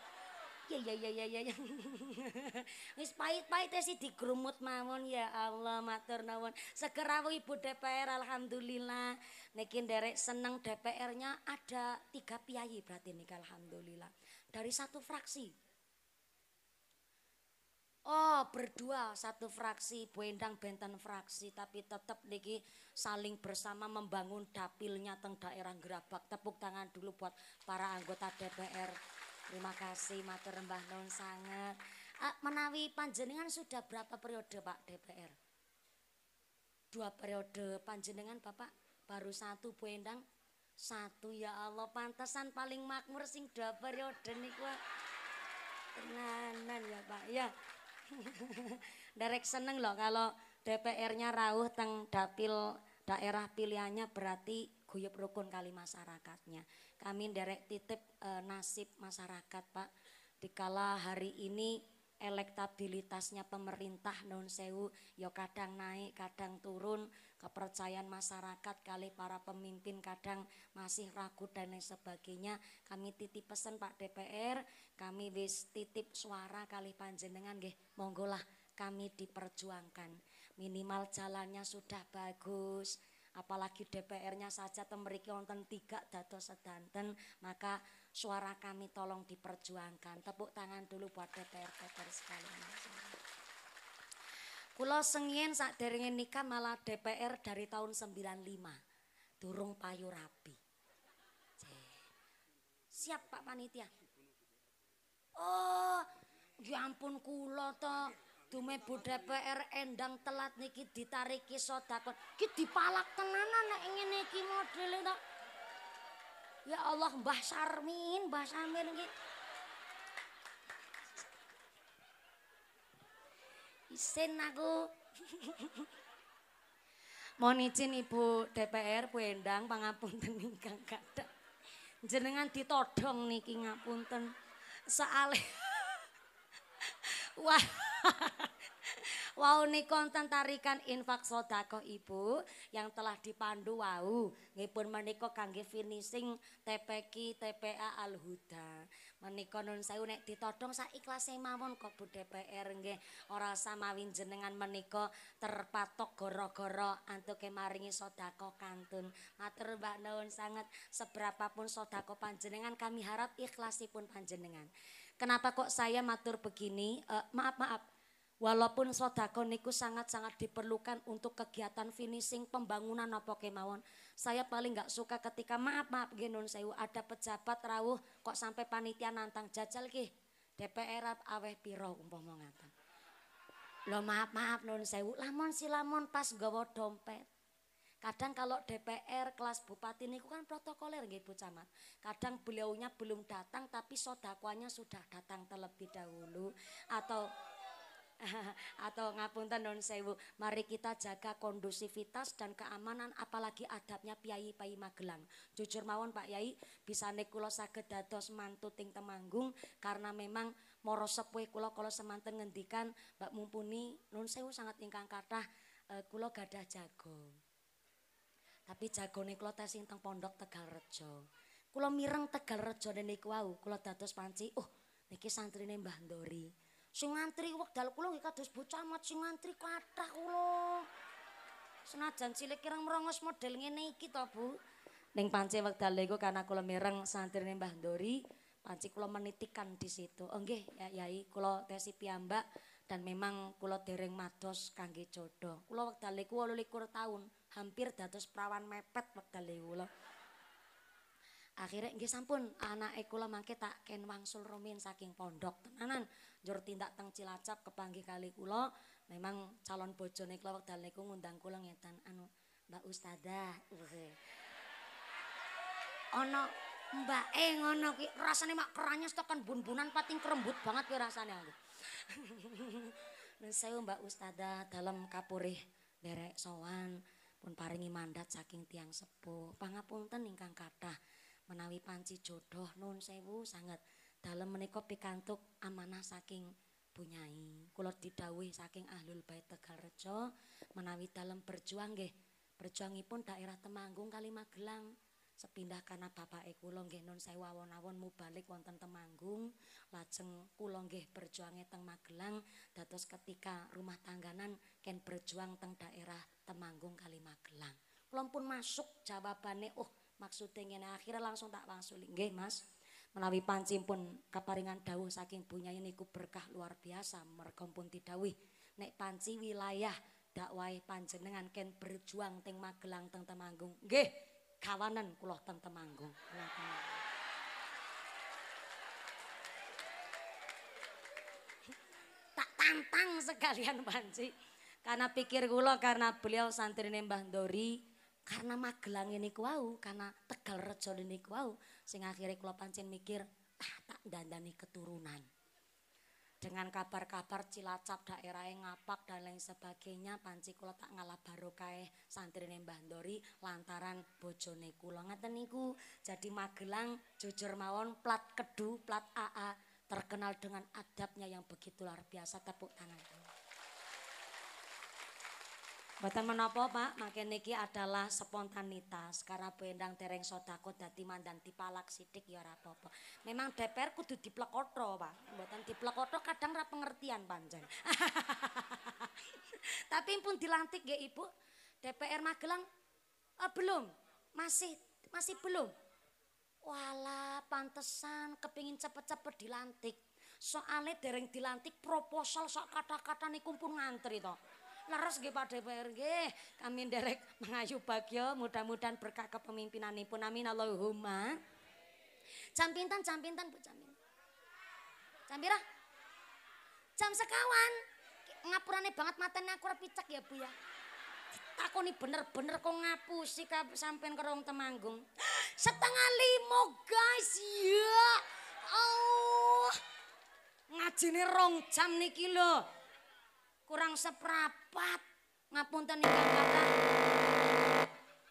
ya ya ya ya ya. ya. *laughs* Wis pahit-pahit ya sih digrumut mawon ya Allah matur nawon Segera Ibu DPR alhamdulillah. Nekin derek seneng DPR-nya ada tiga piyai, berarti nih alhamdulillah. Dari satu fraksi. Oh berdua satu fraksi Boendang Benten fraksi tapi tetap niki saling bersama membangun dapilnya teng daerah Gerabak tepuk tangan dulu buat para anggota DPR Terima kasih matur Mbah Nun sangat. Menawi panjenengan sudah berapa periode Pak DPR? Dua periode panjenengan Bapak baru satu Bu Endang. Satu ya Allah pantesan paling makmur sing dua periode niku. Tenanan ya Pak ya. *laughs* Derek seneng loh kalau DPR-nya rawuh teng dapil daerah pilihannya berarti guyup rukun kali masyarakatnya kami derek titip e, nasib masyarakat Pak. Dikala hari ini elektabilitasnya pemerintah non sewu ya kadang naik kadang turun kepercayaan masyarakat kali para pemimpin kadang masih ragu dan lain sebagainya kami titip pesan Pak DPR kami wis titip suara kali panjenengan nggih monggolah kami diperjuangkan minimal jalannya sudah bagus apalagi DPR-nya saja temeriki wonten tiga dato sedanten maka suara kami tolong diperjuangkan tepuk tangan dulu buat DPR DPR sekalian Kulo sengien saat deringin nikah malah DPR dari tahun 95 durung payu rapi siap Pak Panitia oh ya ampun kulo toh Dume budhe PR er endang telat niki ditariki sodakon. Ki dipalak tenanan nek ngene iki modele tok. Ya Allah Mbah Sarmin, Mbah Sarmin iki. Isin aku. *laughs* Mohon izin Ibu DPR, Bu Endang, pangapunten ingkang kadhang. Jenengan ditodong niki ngapunten. Soale *laughs* Wah. *laughs* Wau wow, nikon tarikan infak sodako ibu yang telah dipandu wau. Wow. Ngipun meniko kangge finishing TPK TPA Al Meniko nun saya unek ditodong sa saya mawon kok bu DPR nge. Ora sama jenengan meniko terpatok goro-goro antuk kemaringi sodako kantun. Matur mbak naun sangat seberapapun sodako panjenengan kami harap ikhlasipun panjenengan. Kenapa kok saya matur begini? Eh, maaf maaf Walaupun sodako niku sangat-sangat diperlukan untuk kegiatan finishing pembangunan nopo kemawon. Saya paling nggak suka ketika maaf maaf genun saya ada pejabat rawuh kok sampai panitia nantang jajal ki DPR aweh piro umpomo ngata. Lo maaf maaf non sewu lamun si lamon pas gawa dompet. Kadang kalau DPR kelas bupati niku kan protokoler nggih Bu Camat. Kadang beliaunya belum datang tapi sodakwanya sudah datang terlebih dahulu atau *laughs* atau ngapunten non sewu. Mari kita jaga kondusivitas dan keamanan apalagi adabnya Piai piyai Magelang. Jujur mawon Pak Yai, bisa nekulo saged dados ting Temanggung karena memang moro sepuh kulo Kulo semanten ngendikan Mbak Mumpuni nun sewu sangat ingkang kathah e, kulo gadah jago. Tapi jagone kulo tesing teng pondok Tegal Rejo. kulo mireng Tegal Rejo dan wau kulo dados panci. Oh, niki santrine Mbah Ndori. sing ngantri wekdal kula nggih kados bocah mat sing ngantri kathah kula. Senajan cilik kirang merongos model ngene iki to, Bu. Ning panci wekdal iku karena kula mireng santrine Mbah Ndori, panci kula menitikan di situ. Oh nggih, ya yai kula tesipi piyambak dan memang kula dereng mados kangge jodoh. Kula wekdal iku 28 taun hampir dados perawan mepet wekdal iku e lho. Akhirnya nggih sampun anake kula mangke tak ken wangsul rumin saking pondok tenanan. njur tindak teng Cilacap kepanggih kali kula memang calon bojone kula wekdal niku ngundang kula ngeten anu Mbak Ustazah. Ono Mbak e ngono ki rasane mak kerannya tekan bun-bunan pating kerembut banget ki rasane aku. saya *laughs* Mbak Ustazah dalam kapurih derek soan, pun paringi mandat saking tiang sepuh. Pangapunten ingkang kathah menawi panci jodoh nun sewu sangat dalam menika pikantuk amanah saking punyai kula didhawuhi saking ahlul bait Tegal Rejo menawi dalam berjuang nggih berjuangipun daerah Temanggung kali Magelang sepindah karena bapak e kula nggih nun sewu awon-awon mubalik wonten Temanggung lajeng kula nggih berjuange teng Magelang dados ketika rumah tangganan ken berjuang teng daerah Temanggung kali Magelang kula pun masuk jawabane oh maksudnya ngene akhirnya langsung tak wangsuli nggih Mas menawi panci pun kaparingan dawuh saking bunyai niku berkah luar biasa merkompun pun didhawuhi nek panci wilayah dakwahe panjenengan ken berjuang teng Magelang teng Temanggung nggih kawanan kuloh teng Temanggung tak tantang sekalian Panci. Karena pikir kula karena beliau santri nembah Dori, karena Magelang ini kuau, karena Tegal Rejo ini kuau, sing akhirnya kula pancen mikir ah tak dandani keturunan dengan kabar-kabar Cilacap daerah yang ngapak dan lain sebagainya panci kula tak ngalah baru kae santri nembah dori lantaran bojone kula ngateniku jadi Magelang jujur mawon plat kedu plat AA terkenal dengan adabnya yang begitu luar biasa tepuk tangan Buatan menopo pak, makin niki adalah spontanitas karena Bu Endang dereng sodako dati mandan dipalak sidik ya rapopo. Memang DPR kudu diplekoto pak, buatan diplekoto kadang rap pengertian panjang. *laughs* Tapi pun dilantik ya ibu, DPR Magelang eh, belum, masih masih belum. Walah pantesan kepingin cepet-cepet dilantik. Soalnya dereng dilantik proposal sok kata-kata nih pun ngantri toh. leres nggih Pak DPR nggih. Kami nderek mengayu bagya mudah-mudahan berkah kepemimpinanipun. Amin Allahumma. Jam pinten? Jam pinten Bu Jam? Jam pira? Jam sekawan. Ngapurane banget matane aku ora picek ya Bu ya. Takoni bener-bener kok ngapusi sampean kerong temanggung. Setengah limo guys ya. Oh. Ngajine rong jam niki lho. kurang seprapat ngapunten ingkang kata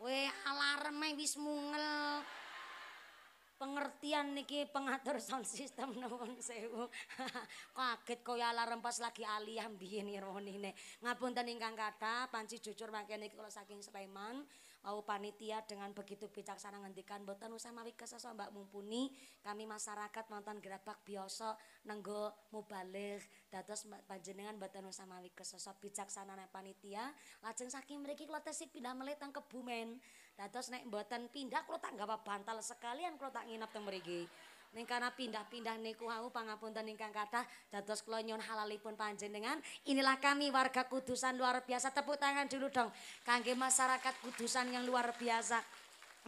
we alarme wis mungel pengertian niki pengatur sound system nuwun sewu *laughs* kaget koyo alarm pas lagi aliyah biyen ironine ngapunten ingkang kata panci jujur mangke niki kula saking Sleman mau panitia dengan begitu bijaksana ngendikan boten usah mawi keseso Mbak Mumpuni kami masyarakat nonton gerabak biasa nenggo mubalig dados panjenengan boten usah mawi keseso bijaksana nek panitia lajeng saking mriki kula tesi pindah melih teng Kebumen dados nek boten pindah kula tak gawa bantal sekalian kula tak nginep teng mriki ning kana pindah-pindah niku wau pangapunten ingkang kathah dados kula nyuwun halalipun panjenengan inilah kami warga kudusan luar biasa tepuk tangan dulu dong kangge masyarakat kudusan yang luar biasa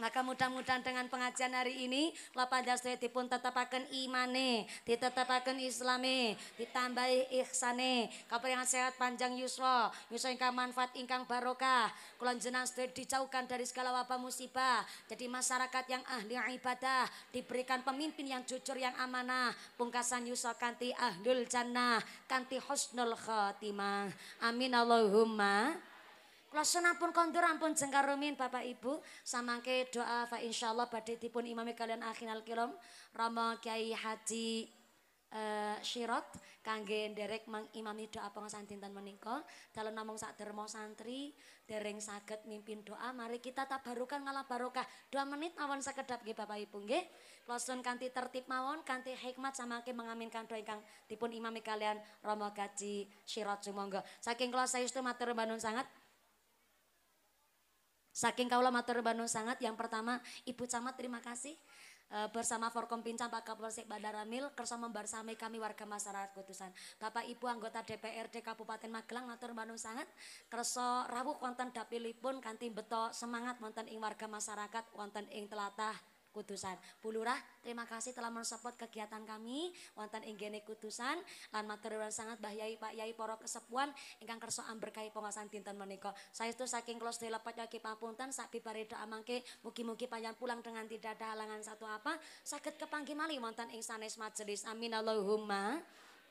Maka mudah-mudahan dengan pengajian hari ini Bapak Dasri dipun tetapakan imane Ditetapakan islame Ditambahi kapal yang sehat panjang yusro Yusro yang manfaat ingkang barokah Kulon jenang sudah dijauhkan dari segala wabah musibah Jadi masyarakat yang ahli ibadah Diberikan pemimpin yang jujur yang amanah Pungkasan yusro kanti ahlul jannah Kanti husnul khotimah Amin Allahumma Kula sunapun kontur ampun jengkarumin Bapak Ibu samangke doa fa insyaallah badhe dipun imami kalian akhinal kilom Rama Kiai Haji Uh, eh, kangen kangge nderek mengimami doa pengosan dinten menika dalem namung sak dermo santri dereng saged mimpin doa mari kita tabarukan ngalah barokah dua menit mawon sekedap nggih Bapak Ibu nggih kloson kanthi tertib mawon kanti hikmat samangke mengaminkan doa ingkang tipun imami kalian Rama Gaji syirat sumangga saking kula saestu matur mbanun sangat Saking kaulah matur banu sangat, yang pertama Ibu Camat terima kasih eh, bersama Forkom Pincang Pak Kapolsek Badaramil bersama bersama kami warga masyarakat Kutusan. Bapak Ibu anggota DPRD Kabupaten Magelang matur Bandung sangat kersa rawuh wonten dapilipun kantin beto semangat wonten ing warga masyarakat wonten ing telatah Kudusan. Bu Lurah, terima kasih telah mensupport kegiatan kami wonten Ingeni Kudusan lan matur sangat bahaya Yai Pak Yai para kesepuan ingkang kersa amberkahi pengawasan dinten Saya itu saking kula sedaya lepet yaki papunten sak bibare doa mangke mugi-mugi panjenengan pulang dengan tidak ada halangan satu apa Sakit kepanggih mali, wonten Insanis sanes majelis. Amin Allahumma.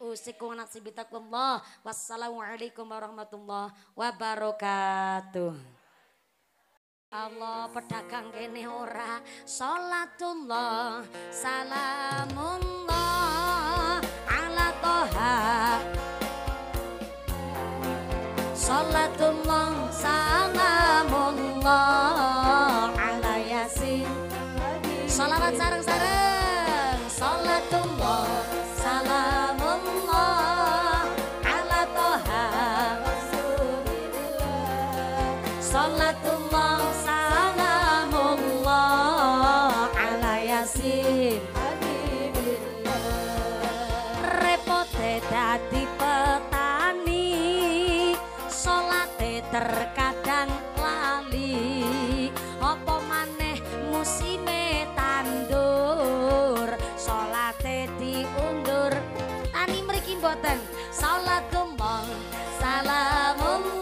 Usikum nasibitakullah. Wassalamualaikum warahmatullahi wabarakatuh. Allah pedagang kene ora salatullah salamullah ala toha salatullah salamullah boten salat gembong salamullah